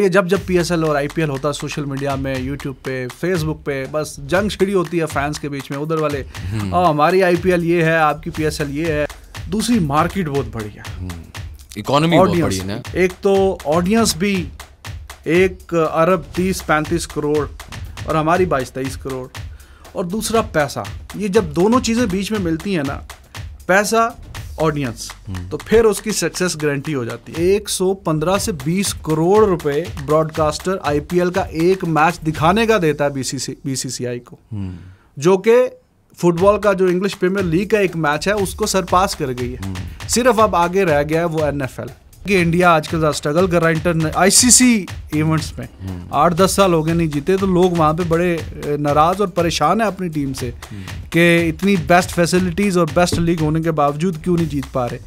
ये जब जब पी और आई होता है सोशल मीडिया में यूट्यूब पे फेसबुक पे बस जंग छिड़ी होती है फैंस के बीच में उधर वाले और हम्म। हाँ, हमारी आई ये है आपकी पी ये है दूसरी मार्केट बहुत बड़ी है इकोनॉमी हम्म। बहुत बड़ी है ना एक तो ऑडियंस भी एक अरब तीस पैंतीस करोड़ और हमारी बाईस तेईस करोड़ और दूसरा पैसा ये जब दोनों चीज़ें बीच में मिलती हैं ना पैसा ऑडियंस तो फिर उसकी सक्सेस गारंटी हो जाती है 115 से 20 करोड़ रुपए ब्रॉडकास्टर आईपीएल का एक मैच दिखाने का देता है बीसीसी बीसीसीआई को हम्म। जो कि फुटबॉल का जो इंग्लिश प्रीमियर लीग का एक मैच है उसको सरपास कर गई है हम्म। सिर्फ अब आगे रह गया है वो एनएफएल कि इंडिया आजकल ज्यादा स्ट्रगल कर रहा है इंटर आईसीसी इवेंट्स में हम्म। आठ दस साल हो गए नहीं जीते तो लोग वहाँ पे बड़े नाराज और परेशान है अपनी टीम से हम्म। कि इतनी बेस्ट फैसिलिटीज़ और बेस्ट लीग होने के बावजूद क्यों नहीं जीत पा रहे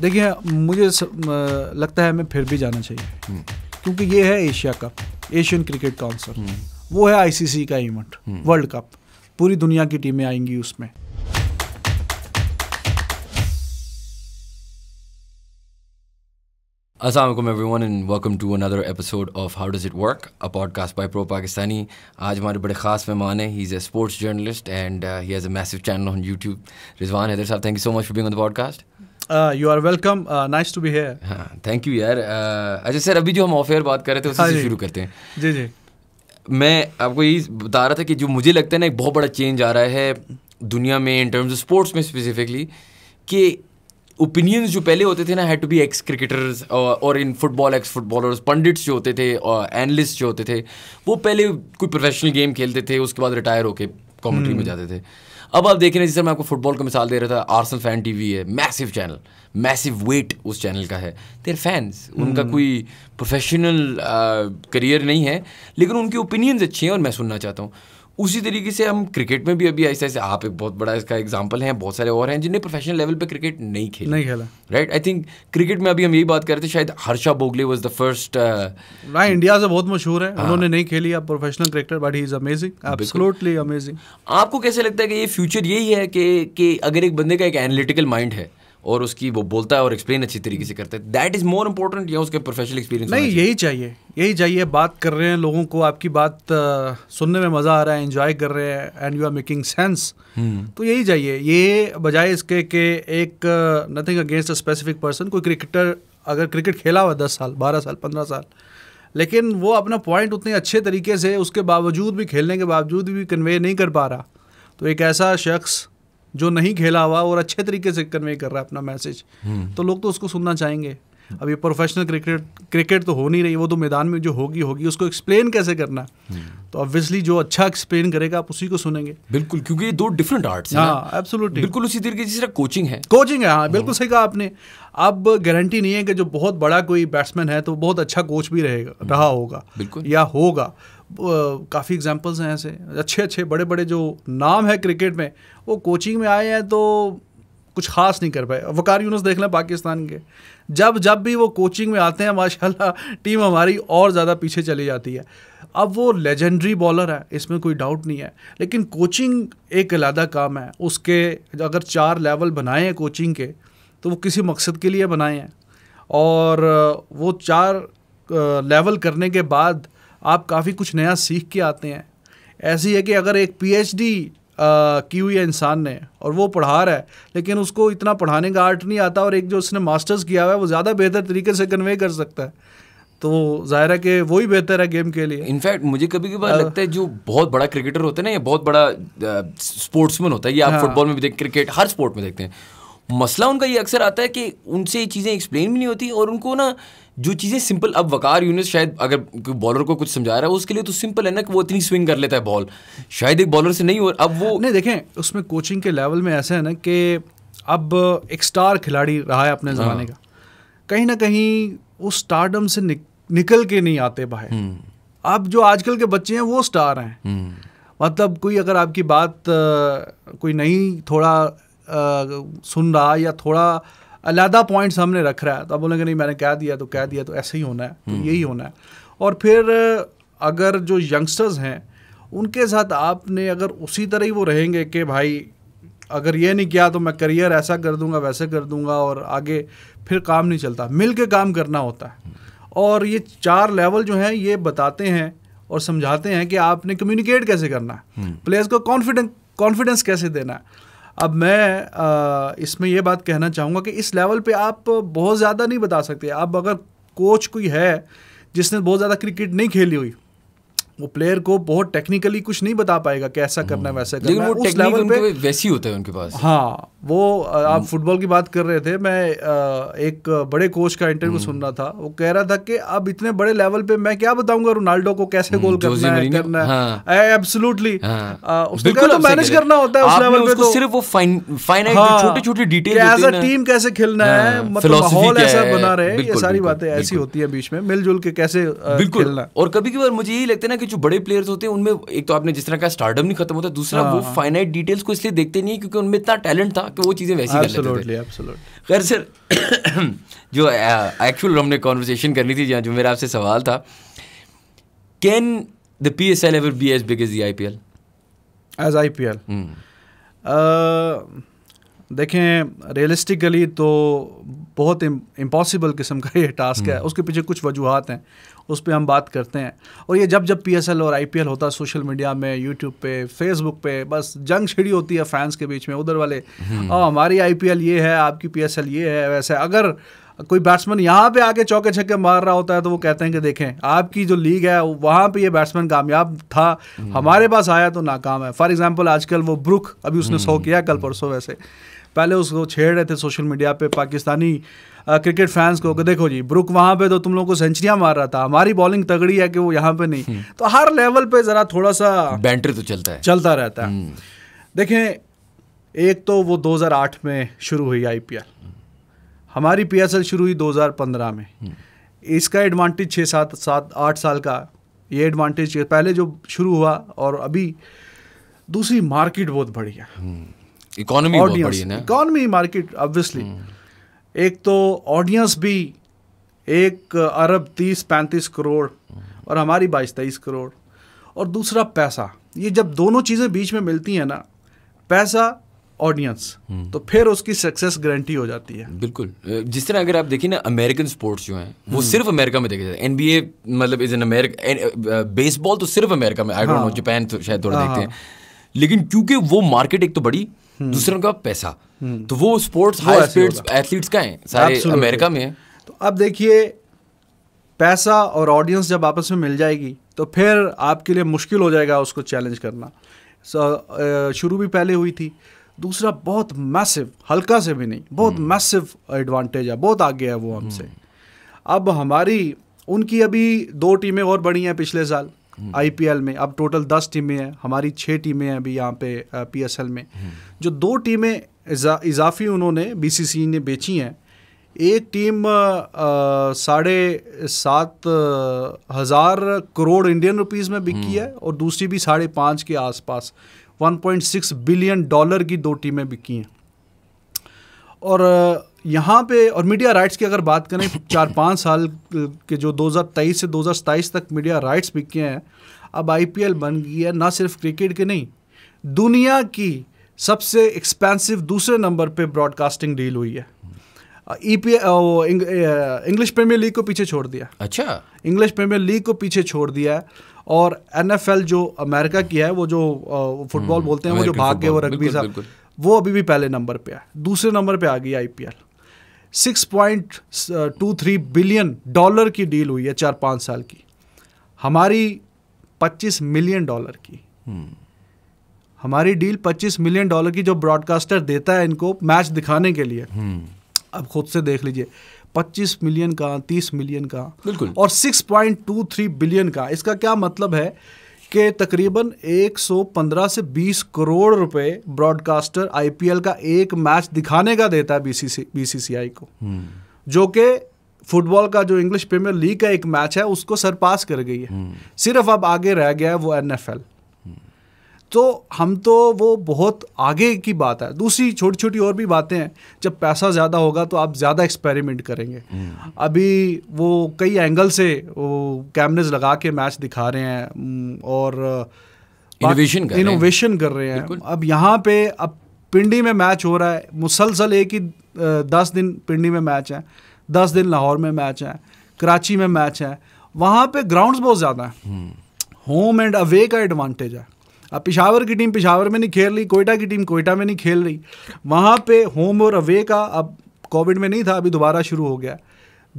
देखिए मुझे लगता है हमें फिर भी जाना चाहिए हम्म। क्योंकि ये है Asia cup Asian cricket council वो है आईसीसी का इवेंट वर्ल्ड कप पूरी दुनिया की टीमें आएंगी उसमें असलम everyone and welcome to another episode of how does it work a podcast by pro Pakistani आज हमारे बड़े खास मेहमान हैं he is a sports journalist and he has a massive channel on YouTube Rizwan Haider साहब thank you so much for being on the podcast you are welcome nice to be here हाँ thank you यार uh, अच्छा sir अभी जो हम of air बात कर रहे थे उससे हाँ शुरू करते हैं जी जी मैं आपको यही बता रहा था कि जो मुझे लगता है ना एक बहुत बड़ा चेंज आ रहा है दुनिया में इन टर्म्स ऑफ स्पोर्ट्स में स्पेसिफिकली कि ओपिनियंस जो पहले होते थे ना had to be ex cricketers और in football ex footballers pundits जो होते थे एनलिस्ट uh, जो होते थे वो पहले कोई प्रोफेशनल गेम खेलते थे उसके बाद रिटायर होके कॉमेंट्री में hmm. जाते थे अब आप देख रहे हैं जैसे मैं आपको फुटबॉल का मिसाल दे रहा था आर्सन फैन टीवी है मैसिव चैनल मैसिव वेट उस चैनल का है देर फैंस उनका hmm. कोई प्रोफेशनल करियर uh, नहीं है लेकिन उनकी ओपिनियंस अच्छे हैं और मैं सुनना चाहता हूँ उसी तरीके से हम क्रिकेट में भी अभी ऐसे ऐसे आप एक बहुत बड़ा इसका एग्जाम्पल है बहुत सारे और हैं जिन्हें प्रोफेशनल लेवल पे क्रिकेट नहीं खेला नहीं खेला राइट आई थिंक क्रिकेट में अभी हम यही बात कर रहे थे शायद Harsha Bhogle was the first India से बहुत मशहूर है हाँ। उन्होंने नहीं खेली आप professional cricketer but he is amazing amazing आपको कैसे लगता है कि ये फ्यूचर यही है कि कि अगर एक बंदे का एक एनालिटिकल माइंड है और उसकी वो बोलता है और एक्सप्लेन अच्छी तरीके से करता है दैट इज मोर इम्पोर्टेंट या उसके प्रोफेशनल एक्सपीरियंस नहीं यही चाहिए यही चाहिए बात कर रहे हैं लोगों को आपकी बात सुनने में मज़ा आ रहा है इन्जॉय कर रहे हैं and you are making sense तो यही चाहिए ये बजाय इसके कि एक nothing against a specific person कोई क्रिकेटर अगर क्रिकेट खेला हुआ दस साल बारह साल पंद्रह साल लेकिन वो अपना पॉइंट उतने अच्छे तरीके से उसके बावजूद भी खेलने के बावजूद भी कन्वे नहीं कर पा रहा तो एक ऐसा शख्स जो नहीं खेला हुआ और अच्छे तरीके से कन्वे कर रहा है अपना मैसेज हम्म। तो लोग तो उसको सुनना चाहेंगे अब ये प्रोफेशनल क्रिकेट क्रिकेट तो हो नहीं रही वो तो मैदान में जो होगी होगी उसको एक्सप्लेन कैसे करना हम्म। तो ऑब्वियसली जो अच्छा एक्सप्लेन करेगा आप उसी को सुनेंगे बिल्कुल क्योंकि ये दो डिफरेंट आर्ट्स हाँ एब्सोल्युटली बिल्कुल उसी तरीके से कोचिंग है कोचिंग है हाँ बिल्कुल हम्म। सही कहा आपने अब गारंटी नहीं है कि जो बहुत बड़ा कोई बैट्समैन है तो बहुत अच्छा कोच भी रहेगा हम्म। रहा होगा बिल्कुल या होगा काफ़ी एग्जाम्पल्स हैं ऐसे अच्छे अच्छे बड़े बड़े जो नाम है क्रिकेट में वो कोचिंग में आए हैं तो कुछ खास नहीं कर पाए वकार यूनुस देख लें पाकिस्तान के जब जब भी वो कोचिंग में आते हैं माशाल्लाह टीम हमारी और ज़्यादा पीछे चली जाती है अब वो लेजेंडरी बॉलर है इसमें कोई डाउट नहीं है लेकिन कोचिंग एक अलहदा काम है उसके अगर चार लेवल बनाए हैं कोचिंग के तो वो किसी मकसद के लिए बनाए हैं और वो चार लेवल करने के बाद आप काफ़ी कुछ नया सीख के आते हैं ऐसी है कि अगर एक पीएचडी की हुई है इंसान ने और वो पढ़ा रहा है लेकिन उसको इतना पढ़ाने का आर्ट नहीं आता और एक जो उसने मास्टर्स किया हुआ है वो ज़्यादा बेहतर तरीके से कन्वे कर सकता है तो जाहिर है कि वही बेहतर है गेम के लिए इनफैक्ट मुझे कभी कभी लगता है जो बहुत बड़ा क्रिकेटर होता है ना या बहुत बड़ा स्पोर्ट्समैन होता है ये आप हाँ, फुटबॉल में भी देख क्रिकेट हर स्पोर्ट में देखते हैं मसला उनका ये अक्सर आता है कि उनसे ये चीज़ें एक्सप्लेन भी नहीं होती और उनको ना जो चीज़ें सिंपल अब वकार यूनिस शायद अगर बॉलर को कुछ समझा रहा है उसके लिए तो सिंपल है ना कि वो इतनी स्विंग कर लेता है बॉल शायद एक बॉलर से नहीं हो अब वो नहीं देखें उसमें कोचिंग के लेवल में ऐसा है ना कि अब एक स्टार खिलाड़ी रहा है अपने हाँ। ज़माने का कहीं ना कहीं उस स्टारडम से निक, निकल के नहीं आते बाहर हम्म। अब जो आजकल के बच्चे हैं वो स्टार हैं हम्म। मतलब कोई अगर आपकी बात कोई नहीं थोड़ा सुन रहा या थोड़ा अलहदा पॉइंट सामने रख रहा है तो आप बोलेंगे नहीं मैंने कह दिया तो कह दिया तो ऐसे ही होना है तो हम्म। यही होना है और फिर अगर जो यंगस्टर्स हैं उनके साथ आपने अगर उसी तरह ही वो रहेंगे कि भाई अगर ये नहीं किया तो मैं करियर ऐसा कर दूंगा वैसे कर दूंगा और आगे फिर काम नहीं चलता मिल के काम करना होता है और ये चार लेवल जो हैं ये बताते हैं और समझाते हैं कि आपने कम्युनिकेट कैसे करना है प्लेयर्स हम्म। को कॉन्फिडेंस कॉन्फिडेंस कैसे देना है अब मैं इसमें यह बात कहना चाहूँगा कि इस लेवल पे आप बहुत ज़्यादा नहीं बता सकते आप अगर कोच कोई है जिसने बहुत ज़्यादा क्रिकेट नहीं खेली हुई वो प्लेयर को बहुत टेक्निकली कुछ नहीं बता पाएगा कैसा ऐसा करना हम्म। वैसा करना वो उस लेवल उनके पे वैसी होते हैं उनके पास हाँ वो आप फुटबॉल हम्म। की बात कर रहे थे मैं एक बड़े कोच का इंटरव्यू हम्म। सुन रहा था वो कह रहा था कि अब इतने बड़े लेवल पे मैं क्या बताऊंगा रोनाल्डो को कैसे गोल करना है करना है एब्सोल्युटली मैनेज करना होता है उस लेवल पे तो सिर्फ वो हाँ। छोटे छोटे डिटेल एज अ टीम कैसे खेलना हाँ, है मतलब माहौल ऐसा बना रहे ये सारी बातें ऐसी होती है बीच में मिलजुल के कैसे खेलना और कभी कभी मुझे यही लगता है ना कि जो बड़े प्लेयर्स होते हैं उनमें एक तो आपने जिस तरह का स्टार्डम नहीं खत्म होता दूसरा वो फाइनाइट हाँ, हाँ। डिटेल्स को इसलिए देखते नहीं क्योंकि उनमें इतना टैलेंट था कि वो चीज़ें वैसी कर लेते थे खैर सर जो एक्चुअल हमने कॉन्वर्सेशन करनी थी जो मेरा आपसे सवाल था can the P S L ever be as big as as P L as I P L देखें रियलिस्टिकली तो बहुत इम्पॉसिबल किस्म का ये टास्क है hmm. उसके पीछे कुछ वजूहत हैं उस पर हम बात करते हैं और ये जब जब पी और आई होता है सोशल मीडिया में यूट्यूब पे फेसबुक पे बस जंग छिड़ी होती है फैंस के बीच में उधर वाले और हम्म। हाँ, हमारी आई ये है आपकी पी ये है वैसे अगर कोई बैट्समैन यहाँ पे आके चौके छक्के मार रहा होता है तो वो कहते हैं कि देखें आपकी जो लीग है वहाँ पे ये बैट्समैन कामयाब था हम्म। हमारे पास आया तो नाकाम है फॉर एग्जांपल आजकल वो ब्रुक अभी उसने सौ हम्म। किया कल परसों वैसे पहले उसको छेड़ रहे थे सोशल मीडिया पे पाकिस्तानी क्रिकेट फैंस को कि देखो जी ब्रुक वहाँ पे तो तुम लोग को सेंचुरियाँ मार रहा था हमारी बॉलिंग तगड़ी है कि वो यहाँ पे नहीं हम्म। तो हर लेवल पे ज़रा थोड़ा सा बैटरी तो चलता है चलता रहता है हम्म। देखें एक तो वो 2008 में शुरू हुई आईपीएल हमारी पीएसएल शुरू हुई 2015 में हम्म। इसका एडवांटेज छः सात सात आठ साल का ये एडवांटेज पहले जो शुरू हुआ और अभी दूसरी मार्केट बहुत बढ़ी है इकोनॉमी इकोनॉमी मार्केट ऑब्वियसली एक तो ऑडियंस भी एक अरब तीस पैंतीस करोड़ और हमारी बाईस तेईस करोड़ और दूसरा पैसा ये जब दोनों चीज़ें बीच में मिलती हैं ना पैसा ऑडियंस हम्म। तो फिर उसकी सक्सेस गारंटी हो जाती है बिल्कुल जिस तरह अगर आप देखिए ना अमेरिकन स्पोर्ट्स जो हैं वो हम्म। सिर्फ अमेरिका में देखे जाते हैं एनबीए मतलब इज एन अमेरिका बेसबॉल तो सिर्फ अमेरिका में आई डोंट नो जापान शायद थोड़ा हाँ, देखते हैं हाँ। लेकिन क्योंकि वो मार्केट एक तो बड़ी हम्म। दूसरों का पैसा हम्म। तो वो स्पोर्ट्स हाई स्पीड एथलीट्स का है सारे अमेरिका में है तो अब देखिए पैसा और ऑडियंस जब आपस में मिल जाएगी तो फिर आपके लिए मुश्किल हो जाएगा उसको चैलेंज करना so, शुरू भी पहले हुई थी दूसरा बहुत मैसिव हल्का से भी नहीं बहुत मैसिव हम्म। एडवांटेज है बहुत आगे है वो हमसे अब हमारी उनकी अभी दो टीमें और बढ़ी हैं पिछले साल आईपीएल में अब टोटल दस टीमें हैं हमारी छः टीमें हैं अभी यहाँ पे पीएसएल में जो दो टीमें इजाफी उन्होंने बीसीसी ने बेची हैं एक टीम साढ़े सात हज़ार करोड़ इंडियन रुपीस में बिकी हम्म। है और दूसरी भी साढ़े पाँच के आसपास 1.6 बिलियन डॉलर की दो टीमें बिकी हैं और यहाँ पे और मीडिया राइट्स की अगर बात करें चार पाँच साल के जो 2023 से 2027 तक मीडिया राइट्स बिके हैं अब आईपीएल बन गई है ना सिर्फ क्रिकेट के नहीं दुनिया की सबसे एक्सपेंसिव दूसरे नंबर पे ब्रॉडकास्टिंग डील हुई है E P English premiere League को पीछे छोड़ दिया अच्छा इंग्लिश प्रीमियर लीग को पीछे छोड़ दिया है और एन जो अमेरिका की है वो जो फुटबॉल हम्म, बोलते हैं वो जो भाग गए वो रग्बी साहब वो अभी भी पहले नंबर पे है दूसरे नंबर पे आ गई आईपीएल 6.23 बिलियन डॉलर की डील हुई है चार पाँच साल की हमारी 25 मिलियन डॉलर की hmm. हमारी डील 25 मिलियन डॉलर की जो ब्रॉडकास्टर देता है इनको मैच दिखाने के लिए hmm. अब खुद से देख लीजिए 25 मिलियन का 30 मिलियन का बिल्कुल और 6.23 बिलियन का इसका क्या मतलब है के तकरीबन 115 से 20 करोड़ रुपए ब्रॉडकास्टर आईपीएल का एक मैच दिखाने का देता है बीसीसीआई को हम्म। जो कि फुटबॉल का जो इंग्लिश प्रीमियर लीग का एक मैच है उसको सरपास कर गई है हम्म। सिर्फ अब आगे रह गया है वो एनएफएल तो हम तो वो बहुत आगे की बात है दूसरी छोटी छोटी और भी बातें हैं जब पैसा ज़्यादा होगा तो आप ज़्यादा एक्सपेरिमेंट करेंगे हम्म। अभी वो कई एंगल से वो कैमरेज लगा के मैच दिखा रहे हैं हम्म, और इनोवेशन कर इनोवेशन कर रहे हैं अब यहाँ पे अब पिंडी में मैच हो रहा है मुसलसल एक ही दस दिन पिंडी में मैच है दस दिन लाहौर में मैच है कराची में मैच है वहाँ पे ग्राउंड्स बहुत ज़्यादा हैं होम एंड अवे का एडवांटेज है अब पिशावर की टीम पिशावर में नहीं खेल रही कोयटा की टीम कोयटा में नहीं खेल रही वहाँ पे होम और अवे का अब कोविड में नहीं था अभी दोबारा शुरू हो गया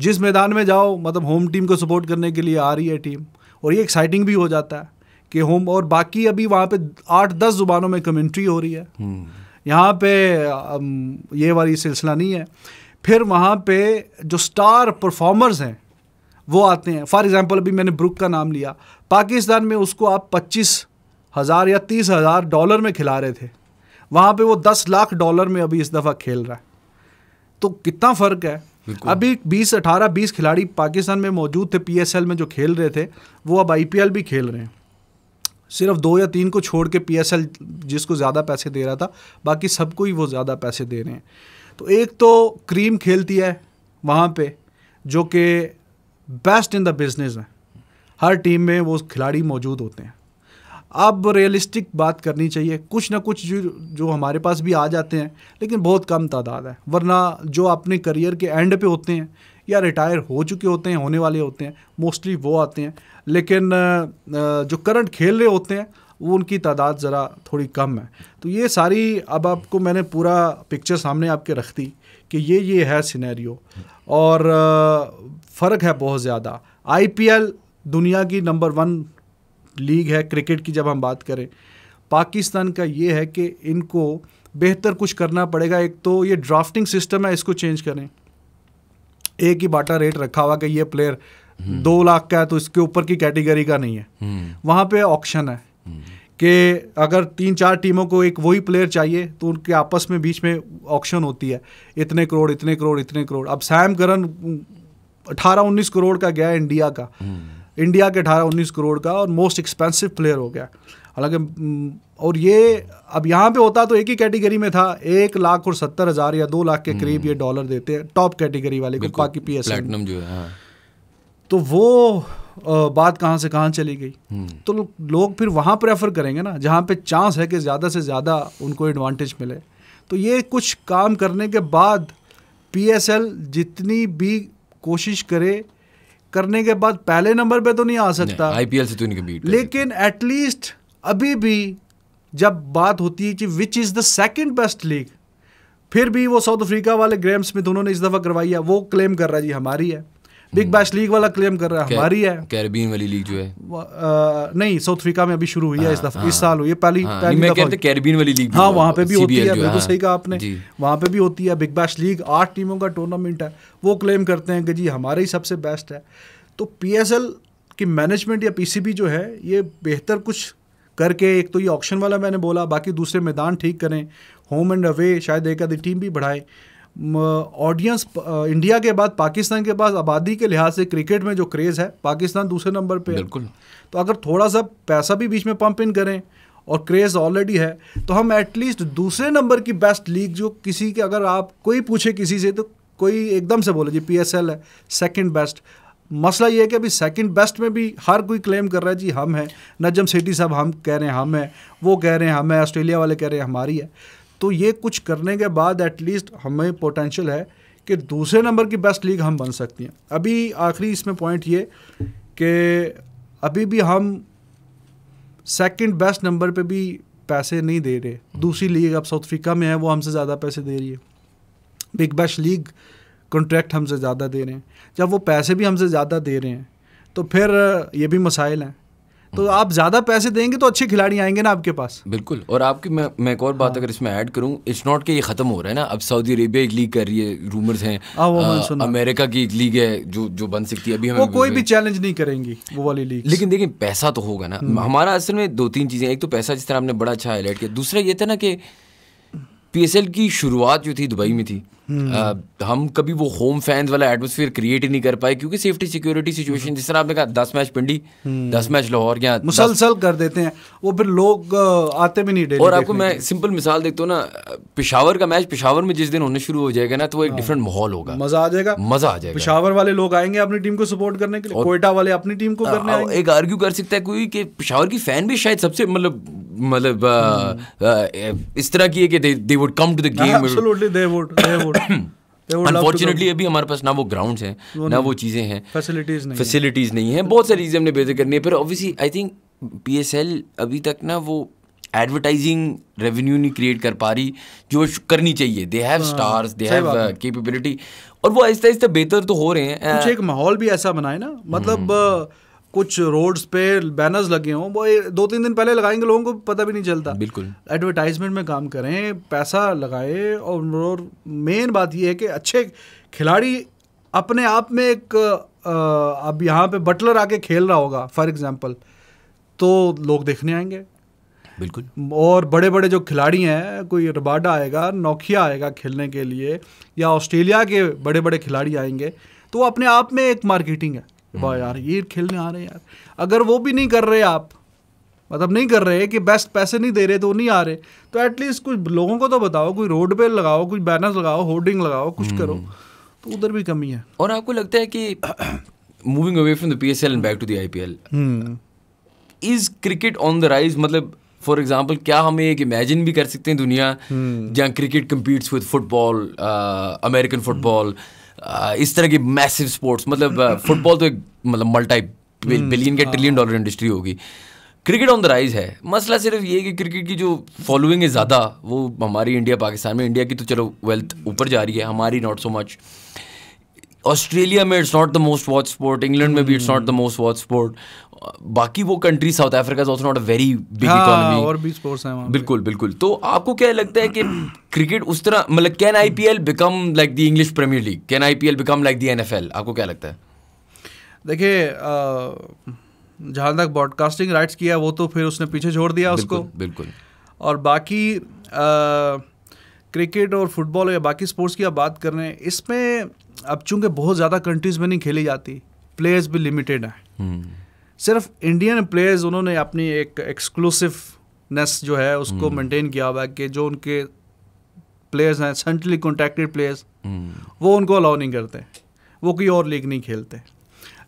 जिस मैदान में जाओ मतलब होम टीम को सपोर्ट करने के लिए आ रही है टीम और ये एक्साइटिंग भी हो जाता है कि होम और बाकी अभी वहाँ पे आठ दस ज़ुबानों में कमेंट्री हो रही है हम्म। यहाँ पे ये वाली सिलसिला नहीं है फिर वहाँ पे जो स्टार परफॉर्मर्स हैं वो आते हैं फॉर एग्ज़ाम्पल अभी मैंने ब्रुक का नाम लिया पाकिस्तान में उसको आप पच्चीस हज़ार या तीस हज़ार डॉलर में खिला रहे थे वहाँ पे वो दस लाख डॉलर में अभी इस दफ़ा खेल रहा है तो कितना फ़र्क है अभी बीस अठारह बीस खिलाड़ी पाकिस्तान में मौजूद थे पीएसएल में जो खेल रहे थे वो अब आईपीएल भी खेल रहे हैं सिर्फ दो या तीन को छोड़ के पीएसएल जिसको ज़्यादा पैसे दे रहा था बाकी सबको ही वो ज़्यादा पैसे दे रहे हैं तो एक तो क्रीम खेलती है वहाँ पे जो कि बेस्ट इन द बिज़नेस है हर टीम में वो खिलाड़ी मौजूद होते हैं अब रियलिस्टिक बात करनी चाहिए कुछ ना कुछ जो जो हमारे पास भी आ जाते हैं लेकिन बहुत कम तादाद है वरना जो अपने करियर के एंड पे होते हैं या रिटायर हो चुके होते हैं होने वाले होते हैं मोस्टली वो आते हैं लेकिन जो करंट खेल रहे होते हैं वो उनकी तादाद ज़रा थोड़ी कम है तो ये सारी अब आपको मैंने पूरा पिक्चर सामने आपके रख दी कि ये ये है सिनेरियो और फ़र्क है बहुत ज़्यादा आईपीएल दुनिया की नंबर वन लीग है क्रिकेट की जब हम बात करें पाकिस्तान का ये है कि इनको बेहतर कुछ करना पड़ेगा एक तो ये ड्राफ्टिंग सिस्टम है इसको चेंज करें एक ही बाटा रेट रखा हुआ कि ये प्लेयर हम्म। दो लाख का है तो इसके ऊपर की कैटेगरी का नहीं है हम्म। वहाँ पे ऑप्शन है हम्म। कि अगर तीन चार टीमों को एक वही प्लेयर चाहिए तो उनके आपस में बीच में ऑप्शन होती है इतने करोड़ इतने करोड़ इतने करोड़ अब सैम करन अठारह उन्नीस करोड़ का गया इंडिया का इंडिया के अठारह उन्नीस करोड़ का और मोस्ट एक्सपेंसिव प्लेयर हो गया हालांकि हम्म, और ये अब यहाँ पे होता तो एक ही कैटेगरी में था एक लाख और सत्तर हज़ार या दो लाख के करीब हम्म। ये डॉलर देते हैं टॉप कैटेगरी वाले को बाकी पी एस जो है हाँ। तो वो बात कहाँ से कहाँ चली गई हम्म। तो लोग फिर वहाँ प्रेफर करेंगे ना जहाँ पे चांस है कि ज़्यादा से ज़्यादा उनको एडवांटेज मिले तो ये कुछ काम करने के बाद पी जितनी भी कोशिश करे करने के बाद पहले नंबर पे तो नहीं आ सकता आईपीएल से तो इनके बीट लेकिन एटलीस्ट अभी भी जब बात होती है कि which is the second best league फिर भी वो साउथ अफ्रीका वाले ग्रेम स्मिथ उन्होंने इस दफ़ा करवाई है वो क्लेम कर रहा है जी हमारी है बिग बैश लीग वाला क्लेम कर रहा है हमारी है कैरेबियन वाली लीग जो है आ, नहीं साउथ अफ्रीका में अभी शुरू हुई है इस हाँ, दफा हाँ। इस साल हुई है पहली हाँ, पहली कैरेबियन वाली लीग हाँ वहाँ पे भी होती है बिल्कुल सही कहा आपने वहाँ पे भी होती है बिग बैश लीग आठ टीमों का टूर्नामेंट है वो क्लेम करते हैं कि जी हमारे ही सबसे बेस्ट है तो पी की मैनेजमेंट या पी जो है ये बेहतर कुछ करके एक तो ये ऑप्शन वाला मैंने बोला बाकी दूसरे मैदान ठीक करें होम एंड अवे शायद एक आधी टीम भी बढ़ाएं ऑडियंस इंडिया के बाद पाकिस्तान के पास आबादी के लिहाज से क्रिकेट में जो क्रेज़ है पाकिस्तान दूसरे नंबर पे बिल्कुल तो अगर थोड़ा सा पैसा भी बीच में पंप इन करें और क्रेज़ ऑलरेडी है तो हम एटलीस्ट दूसरे नंबर की बेस्ट लीग जो किसी के अगर आप कोई पूछे किसी से तो कोई एकदम से बोले जी पी है सेकेंड बेस्ट मसला ये है कि अभी सेकंड बेस्ट में भी हर कोई क्लेम कर रहा है जी हम हैं नजम सेठी साहब हम कह रहे हैं हम हैं वो कह रहे हैं हम हैं ऑस्ट्रेलिया वाले कह रहे हैं हमारी है तो ये कुछ करने के बाद एटलीस्ट हमें पोटेंशियल है कि दूसरे नंबर की बेस्ट लीग हम बन सकती हैं अभी आखिरी इसमें पॉइंट ये कि अभी भी हम सेकंड बेस्ट नंबर पे भी पैसे नहीं दे रहे हम्म। दूसरी लीग अब साउथ अफ्रीका में है वो हमसे ज़्यादा पैसे दे रही है बिग बैश लीग कॉन्ट्रैक्ट हमसे ज़्यादा दे रहे हैं जब वो पैसे भी हमसे ज़्यादा दे रहे हैं तो फिर ये भी मसाइल हैं तो आप ज़्यादा पैसे देंगे तो अच्छे खिलाड़ी आएंगे ना आपके पास बिल्कुल और आपकी मैं मैं एक और बात हाँ। अगर इसमें ऐड करूँ इट्स नॉट कि ये ख़त्म हो रहा है ना अब सऊदी अरेबिया एक लीग कर रही है रूमर्स हैं हाँ, अमेरिका की एक लीग है जो जो बन सकती है अभी हमें कोई भी चैलेंज नहीं करेंगी वो वाली लीग लेकिन देखिए पैसा तो होगा ना हम्म। हमारा असल में दो तीन चीज़ें एक तो पैसा जिस तरह आपने बड़ा अच्छा हाईलाइट किया दूसरा ये था ना कि पी की शुरुआत जो थी दुबई में थी Hmm. Uh, हम कभी वो होम फैंस वाला एटमोसफियर क्रिएट ही नहीं कर पाए क्योंकि सेफ्टी सिक्योरिटी सिचुएशन जिस तरह आपने कहा दस मैच पिंडी hmm. दस मैच लाहौर या मुसलसल कर देते हैं वो फिर लोग uh, आते भी नहीं और आपको मैं सिंपल मिसाल देखता हूँ ना पिशावर का मैच पिशावर में जिस दिन होने शुरू हो जाएगा ना तो एक डिफरेंट हाँ। माहौल होगा मजा आ जाएगा मजा आ जाएगा पिशावर वाले लोग आएंगे अपनी टीम को सपोर्ट करने के लिए कोयटा वाले अपनी टीम को करने एक आर्ग्यू कर सकता है कोई कि पिशावर की फैन भी शायद सबसे मतलब मतलब uh, hmm. uh, इस तरह की है कि they would come to the game absolutely they would they would unfortunately अभी हमारे पास ना वो ग्राउंड हैं ना वो चीज़ें हैं फैसिलिटीज़ नहीं फैसिलिटीज़ नहीं है बहुत सारी चीज़ें हमने बेहतर करनी है पर ऑब्वियसली आई थिंक पी अभी तक ना वो एडवर्टाइजिंग रेवेन्यू नहीं क्रिएट कर पा रही जो करनी चाहिए they have stars they have capability और वो आहिस्ता आहिस्ता बेहतर तो हो रहे हैं कुछ uh, एक माहौल भी ऐसा बनाए ना मतलब hmm. कुछ रोड्स पे बैनर्स लगे हों वो दो तीन दिन पहले लगाएंगे लोगों को पता भी नहीं चलता बिल्कुल एडवर्टाइजमेंट में काम करें पैसा लगाए और मेन बात ये है कि अच्छे खिलाड़ी अपने आप में एक आ, अब यहाँ पे बटलर आके खेल रहा होगा फॉर एग्जांपल तो लोग देखने आएंगे बिल्कुल और बड़े बड़े जो खिलाड़ी हैं कोई रबाडा आएगा नोकिया आएगा खेलने के लिए या ऑस्ट्रेलिया के बड़े बड़े खिलाड़ी आएंगे तो अपने आप में एक मार्केटिंग है वाह हम्म। यार ये खेलने आ रहे हैं यार अगर वो भी नहीं कर रहे आप मतलब नहीं कर रहे कि बेस्ट पैसे नहीं दे रहे तो नहीं आ रहे तो एटलीस्ट कुछ लोगों को तो बताओ कोई रोड पे लगाओ कुछ बैनर्स लगाओ होर्डिंग लगाओ कुछ हम्म। करो तो उधर भी कमी है और आपको लगता है कि moving away from the P S L and back to the I P L is cricket on the rise मतलब फॉर एग्जाम्पल क्या हमें एक इमेजिन भी कर सकते हैं दुनिया हम्म। जहाँ cricket competes with football American football इस तरह की मैसिव स्पोर्ट्स मतलब फुटबॉल तो एक मतलब मल्टी बिलियन के ट्रिलियन डॉलर इंडस्ट्री होगी क्रिकेट ऑन द राइज है मसला सिर्फ ये कि क्रिकेट की जो फॉलोइंग है ज़्यादा वो हमारी इंडिया पाकिस्तान में इंडिया की तो चलो वेल्थ ऊपर जा रही है हमारी नॉट सो मच ऑस्ट्रेलिया में it's not the most watch sport England में भी it's not the most watch sport बाकी वो country South Africa is not a very big economy और भी स्पोर्ट्स हैं बिल्कुल बिल्कुल तो आपको क्या लगता है कि क्रिकेट उस तरह मतलब can IPL become like the English premiere league can IPL become like the NFL आपको क्या लगता है देखिए जहाँ तक ब्रॉडकास्टिंग राइट्स किया वो तो फिर उसने पीछे छोड़ दिया उसको बिल्कुल और बाकी क्रिकेट और फुटबॉल या बाकी स्पोर्ट्स की आप बात कर रहे हैं इसमें अब चूंकि बहुत ज़्यादा कंट्रीज़ में नहीं खेली जाती प्लेयर्स भी लिमिटेड हैं हम्म। सिर्फ इंडियन प्लेयर्स उन्होंने अपनी एक एक्सक्लूसिवनेस जो है उसको मेंटेन हम्म। किया हुआ है कि जो उनके प्लेयर्स हैं सेंट्रली कॉन्टैक्टेड प्लेयर्स वो उनको अलाउ नहीं करते वो कोई और लीग नहीं खेलते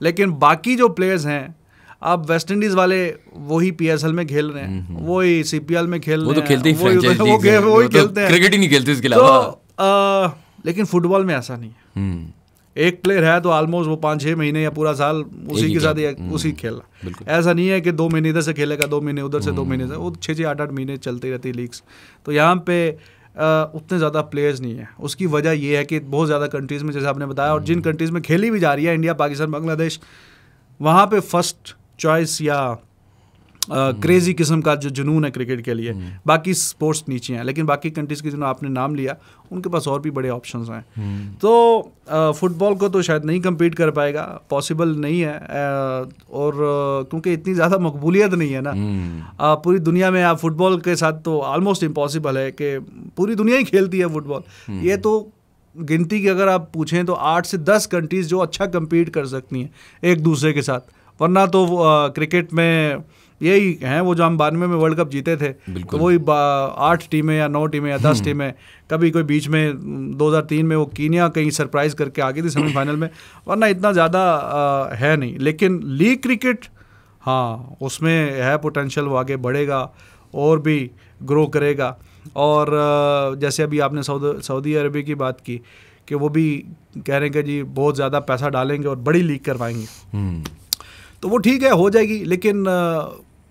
लेकिन बाकी जो प्लेयर्स हैं अब वेस्ट इंडीज़ वाले वही एल में खेल रहे हैं हम्म। वही एल में खेल तो रहे हैं वो तो खेलते ही वो खेलते हैं क्रिकेट ही नहीं खेलते इसके तो, अलावा लेकिन फुटबॉल में ऐसा नहीं है हम्म। एक प्लेयर है तो ऑलमोस्ट वो पाँच छः महीने या पूरा साल उसी के साथ हम्म, उसी खेल ऐसा नहीं है कि दो महीने इधर से खेलेगा दो महीने उधर से दो हम्म। महीने से वो छः छः आठ आठ महीने चलती रहती है लीग्स तो यहाँ पे उतने ज़्यादा प्लेयर्स नहीं है उसकी वजह यह है कि बहुत ज़्यादा कंट्रीज़ में जैसे आपने बताया और जिन कंट्रीज़ हम्म। में खेली भी जा रही है इंडिया पाकिस्तान बांग्लादेश वहाँ पर फर्स्ट चॉइस या क्रेजी किस्म का जो जुनून है क्रिकेट के लिए हम्म। बाकी स्पोर्ट्स नीचे हैं लेकिन बाकी कंट्रीज़ के जिन्होंने आपने नाम लिया उनके पास और भी बड़े ऑप्शन हैं हम्म। तो फुटबॉल को तो शायद नहीं कम्पीट कर पाएगा पॉसिबल नहीं है और क्योंकि इतनी ज़्यादा मकबूलियत नहीं है ना हम्म। पूरी दुनिया में आप फुटबॉल के साथ तो ऑलमोस्ट इम्पॉसिबल है कि पूरी दुनिया ही खेलती है फुटबॉल ये तो गिनती की अगर आप पूछें तो आठ से दस कंट्रीज़ जो अच्छा कम्पीट कर सकती हैं एक दूसरे के साथ वरना तो क्रिकेट में यही हैं वो जो हम बानवे में वर्ल्ड कप जीते थे तो वही आठ टीमें या नौ टीमें या दस हम्म। टीमें कभी कोई बीच में 2003 में वो कीनिया कहीं सरप्राइज करके आ गई थी सेमीफाइनल में वरना इतना ज़्यादा है नहीं लेकिन लीग क्रिकेट हाँ उसमें है पोटेंशियल वो आगे बढ़ेगा और भी ग्रो करेगा और जैसे अभी आपने सऊदी सऊदी अरबी की बात की कि वो भी कह रहे हैं कि जी बहुत ज़्यादा पैसा डालेंगे और बड़ी लीग करवाएंगे हम्म। तो वो ठीक है हो जाएगी लेकिन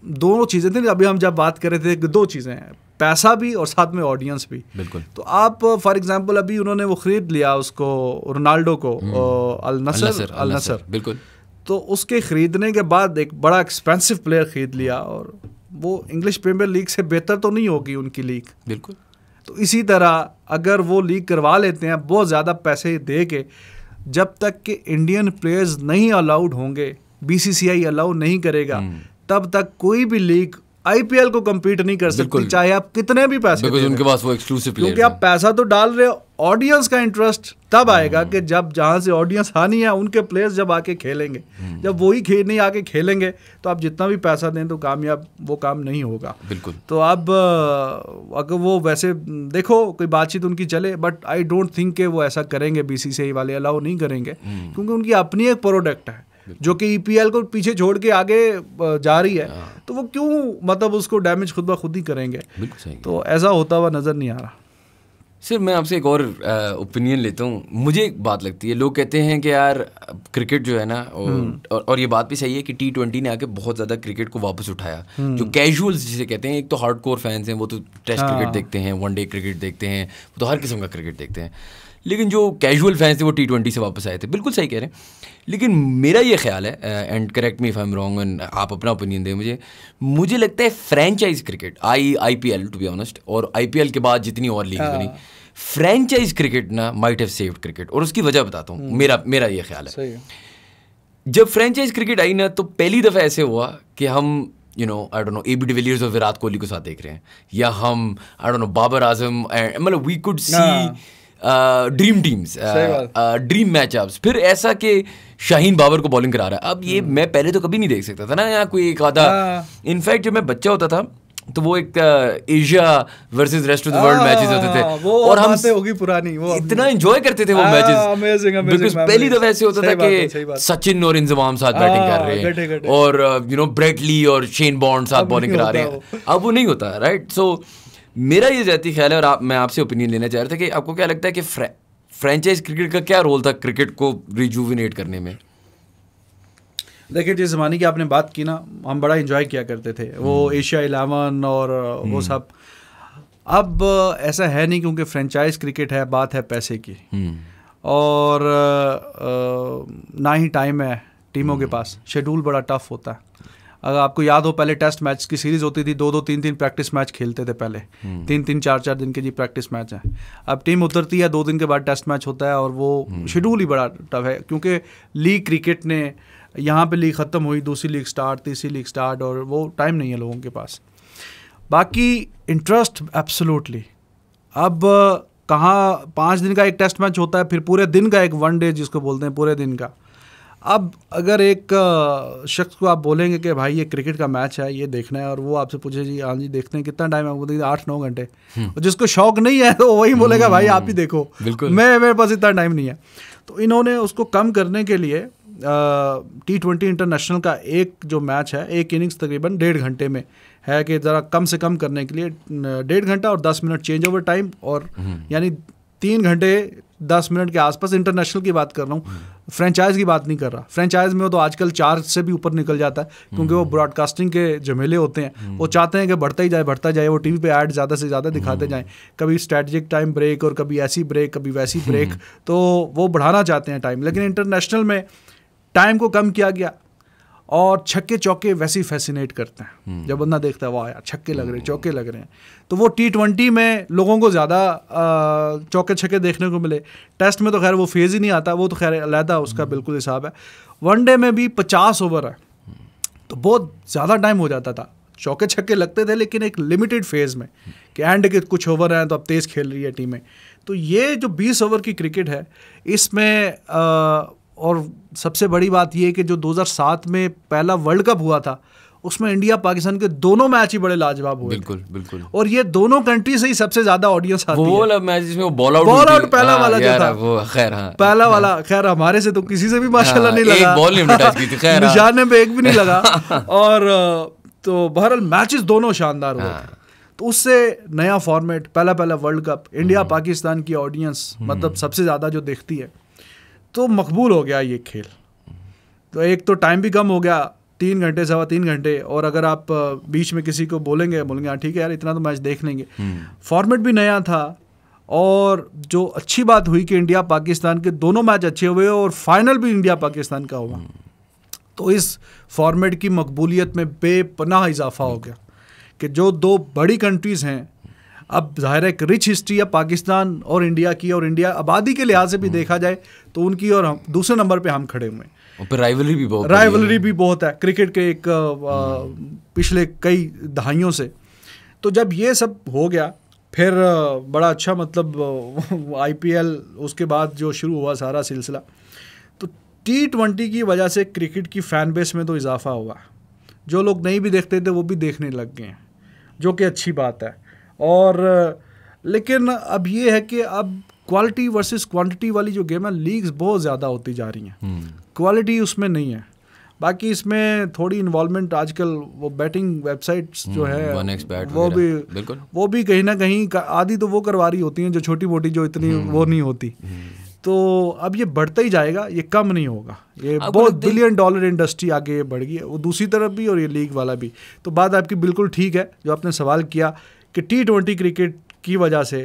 दोनों चीज़ें थी अभी हम जब बात कर रहे थे कि दो चीज़ें हैं पैसा भी और साथ में ऑडियंस भी बिल्कुल तो आप फॉर एग्जांपल अभी उन्होंने वो खरीद लिया उसको रोनाल्डो को हम्म। अल नसर अल नसर बिल्कुल तो उसके ख़रीदने के बाद एक बड़ा एक्सपेंसिव प्लेयर ख़रीद लिया और वो इंग्लिश प्रीमियर लीग से बेहतर तो नहीं होगी उनकी लीग बिल्कुल तो इसी तरह अगर वो लीग करवा लेते हैं बहुत ज़्यादा पैसे दे के जब तक कि इंडियन प्लेयर्स नहीं अलाउड होंगे बीसीसीआई अलाउ नहीं करेगा हम्म। तब तक कोई भी लीग आईपीएल को कम्पीट नहीं कर सकती चाहे आप कितने भी पैसे उनके पास वो एक्सक्लूसिव क्योंकि आप पैसा तो डाल रहे हो ऑडियंस का इंटरेस्ट तब हाँ। आएगा कि जब जहाँ से ऑडियंस हानि है उनके प्लेयर्स जब आके खेलेंगे हम्म। जब वही खेल नहीं आके खेलेंगे तो आप जितना भी पैसा दें तो कामयाब वो काम नहीं होगा बिल्कुल तो अब अगर वो वैसे देखो कोई बातचीत उनकी चले बट आई डोंट थिंक कि वो ऐसा करेंगे बीसीसीआई वाले अलाउ नहीं करेंगे हम्म। क्योंकि उनकी अपनी एक प्रोडक्ट है जो कि ईपीएल e को पीछे छोड़ के आगे जा रही है हाँ। तो वो क्यों मतलब उसको डैमेज खुद ब खुद ही करेंगे तो ऐसा होता हुआ नज़र नहीं आ रहा सर मैं आपसे एक और ओपिनियन लेता हूँ मुझे एक बात लगती है लोग कहते हैं कि यार क्रिकेट जो है ना हम्म। और, और ये बात भी सही है कि टी ट्वेंटी ने आके बहुत ज़्यादा क्रिकेट को वापस उठाया हम्म। जो कैजुअल्स जिसे कहते हैं एक तो हार्ड कोर फैंस हैं वो तो टेस्ट क्रिकेट हाँ। देखते हैं वन डे क्रिकेट देखते हैं वो तो हर किस्म का क्रिकेट देखते हैं लेकिन जो कैजुअल फैंस थे वो टी ट्वेंटी से वापस आए थे बिल्कुल सही कह रहे हैं लेकिन मेरा ये ख्याल है and correct me if I am wrong and आप अपना ओपिनियन दें मुझे मुझे लगता है franchise cricket I I P L to be honest और आई पी एल के बाद जितनी और लीग बनी फ्रेंचाइज हाँ। क्रिकेट ना माइट हैव सेव्ड क्रिकेट और उसकी वजह बताता हूँ हम्म। मेरा मेरा ये ख्याल है जब फ्रेंचाइज क्रिकेट आई ना तो पहली दफ़ा ऐसे हुआ कि हम you know I don't know A B de Villiers और विराट कोहली को साथ देख रहे हैं या हम I don't know Babar Azam and मतलब we could see dream teams dream matchups फिर ऐसा कि शाहीन बाबर को बॉलिंग करा रहा है अब ये हम्म। मैं पहले तो कभी नहीं देख सकता था ना यहाँ कोई एक आधा इनफैक्ट हाँ। जब मैं बच्चा होता था तो वो एक Asia versus rest of the world matches होते थे हाँ, वो और हम से होगी पुरानी वो इतना एंजॉय करते थे वो मैचेस हाँ, बिकॉज पहली दफा ऐसे होता था कि सचिन और इंजमाम साथ बैटिंग कर रहे हैं और यू नो ब्रेटली और शेन बॉन्ड साथ बॉलिंग करा रहे हैं अब वो नहीं होता राइट सो मेरा ये जाती ख्याल है और आप मैं आपसे ओपिनियन लेना चाह रहा था कि आपको क्या लगता है कि फ्रेंचाइज क्रिकेट का क्या रोल था क्रिकेट को रिजूविनेट करने में देखिए जिस ज़माने की आपने बात की ना हम बड़ा इन्जॉय किया करते थे वो एशिया हम्म। इलेवन और वो हम्म। सब अब ऐसा है नहीं क्योंकि फ्रेंचाइज क्रिकेट है बात है पैसे की हम्म। और ना ही टाइम है टीमों के पास शेड्यूल बड़ा टफ होता है अगर आपको याद हो पहले टेस्ट मैच की सीरीज होती थी दो दो तीन तीन प्रैक्टिस मैच खेलते थे पहले हम्म। तीन तीन चार चार दिन के जी प्रैक्टिस मैच हैं अब टीम उतरती है दो दिन के बाद टेस्ट मैच होता है और वो हम्म। शेड्यूल ही बड़ा टफ है क्योंकि लीग क्रिकेट ने यहाँ पे लीग ख़त्म हुई दूसरी लीग स्टार्ट तीसरी लीग स्टार्ट और वो टाइम नहीं है लोगों के पास बाकी इंटरेस्ट एब्सोलूटली अब कहाँ पाँच दिन का एक टेस्ट मैच होता है फिर पूरे दिन का एक वन डे जिसको बोलते हैं पूरे दिन का अब अगर एक शख्स को आप बोलेंगे कि भाई ये क्रिकेट का मैच है ये देखना है और वो आपसे पूछे जी हाँ जी देखते हैं कितना टाइम है वो देखिए तो आठ नौ घंटे हम्म। जिसको शौक नहीं है तो वही बोलेगा भाई आप ही देखो मैं मेरे पास इतना टाइम नहीं है तो इन्होंने उसको कम करने के लिए टी ट्वेंटी इंटरनेशनल का एक जो मैच है एक इनिंग्स तकरीबन डेढ़ घंटे में है कि ज़रा कम से कम करने के लिए डेढ़ घंटा और दस मिनट चेंज ओवर टाइम और हम्म। यानी तीन घंटे दस मिनट के आसपास इंटरनेशनल की बात कर रहा हूँ फ्रेंचाइज की बात नहीं कर रहा फ्रेंचाइज में वो तो आजकल चार से भी ऊपर निकल जाता है क्योंकि वो ब्रॉडकास्टिंग हम्म। के झमेले होते हैं हम्म। वो चाहते हैं कि बढ़ता ही जाए बढ़ता जाए वो टीवी पे ऐड ज़्यादा से ज़्यादा दिखाते हम्म। जाएँ कभी स्ट्रेटजिक टाइम ब्रेक और कभी ऐसी ब्रेक कभी वैसी ब्रेक तो वो बढ़ाना चाहते हैं टाइम लेकिन इंटरनेशनल में टाइम को कम किया गया और छक्के चौके वैसे ही फैसिनेट करते हैं हम्म। जब बंदा देखता है वाह यार छक्के लग रहे हैं हम्म। चौके लग रहे हैं तो वो टी ट्वेंटी में लोगों को ज़्यादा चौके छक्के देखने को मिले टेस्ट में तो खैर वो फेज़ ही नहीं आता वो तो खैर अलहदा उसका हम्म। बिल्कुल हिसाब है वनडे में भी पचास ओवर है तो बहुत ज़्यादा टाइम हो जाता था चौके छक्के लगते थे लेकिन एक लिमिटेड फेज़ में कि एंड के कुछ ओवर हैं तो अब तेज़ खेल रही है टीमें तो ये जो बीस ओवर की क्रिकेट है इसमें और सबसे बड़ी बात यह कि जो 2007 में पहला वर्ल्ड कप हुआ था उसमें इंडिया पाकिस्तान के दोनों मैच ही बड़े लाजवाब हुए बिल्कुल बिल्कुल और ये दोनों कंट्री से ही सबसे ज्यादा ऑडियंस आती वो है मैच जिसमें बॉल आउट बॉल आउट पहला हाँ, वाला जो था हाँ, वो खैर हाँ, पहला हाँ, वाला खैर हमारे से तो किसी से भी माशाल्लाह हाँ, नहीं लगा एक बॉल नहीं थी खैर निशाने पे एक भी नहीं लगा और तो बहरहाल मैचेस दोनों शानदार हुए तो उससे नया फॉर्मेट पहला पहला वर्ल्ड कप इंडिया हम्म। पाकिस्तान की ऑडियंस मतलब हम्म। सबसे ज्यादा जो देखती है तो मकबूल हो गया ये खेल तो एक तो टाइम भी कम हो गया तीन घंटे सवा तीन घंटे और अगर आप बीच में किसी को बोलेंगे बोलेंगे हाँ ठीक है यार इतना तो मैच देख लेंगे फॉर्मेट हम्म। भी नया था और जो अच्छी बात हुई कि इंडिया पाकिस्तान के दोनों मैच अच्छे हुए और फाइनल भी इंडिया पाकिस्तान का हुआ हम्म। तो इस फॉर्मेट की मकबूलियत में बेपनाह इजाफा हो गया कि जो दो बड़ी कंट्रीज़ हैं अब ज़ाहिर एक रिच हिस्ट्री है पाकिस्तान और इंडिया की और इंडिया आबादी के लिहाज से भी हम्म। देखा जाए तो उनकी और हम दूसरे नंबर पे हम खड़े हुए हैं और राइवलरी भी बहुत राइवलरी भी बहुत है क्रिकेट के एक हम्म। पिछले कई दहाइयों से तो जब ये सब हो गया फिर बड़ा अच्छा मतलब आईपीएल उसके बाद जो शुरू हुआ सारा सिलसिला तो टी ट्वेंटी की वजह से क्रिकेट की फ़ैन बेस में तो इजाफा हुआ जो लोग नहीं भी देखते थे वो भी देखने लग गए हैं जो कि अच्छी बात है और लेकिन अब ये है कि अब क्वालिटी वर्सेस क्वांटिटी वाली जो गेम है लीग्स बहुत ज़्यादा होती जा रही हैं क्वालिटी हम्म। उसमें नहीं है बाकी इसमें थोड़ी इन्वॉल्वमेंट आजकल वो बैटिंग वेबसाइट्स जो हम्म, है वो भी वो भी कहीं ना कहीं आधी तो वो करवा रही होती हैं जो छोटी मोटी जो इतनी हम्म। वो नहीं होती तो अब ये बढ़ता ही जाएगा ये कम नहीं होगा ये बहुत बिलियन डॉलर इंडस्ट्री आगे बढ़ गई है वो दूसरी तरफ भी और ये लीग वाला भी तो बात आपकी बिल्कुल ठीक है जो आपने सवाल किया कि टी ट्वेंटी क्रिकेट की वजह से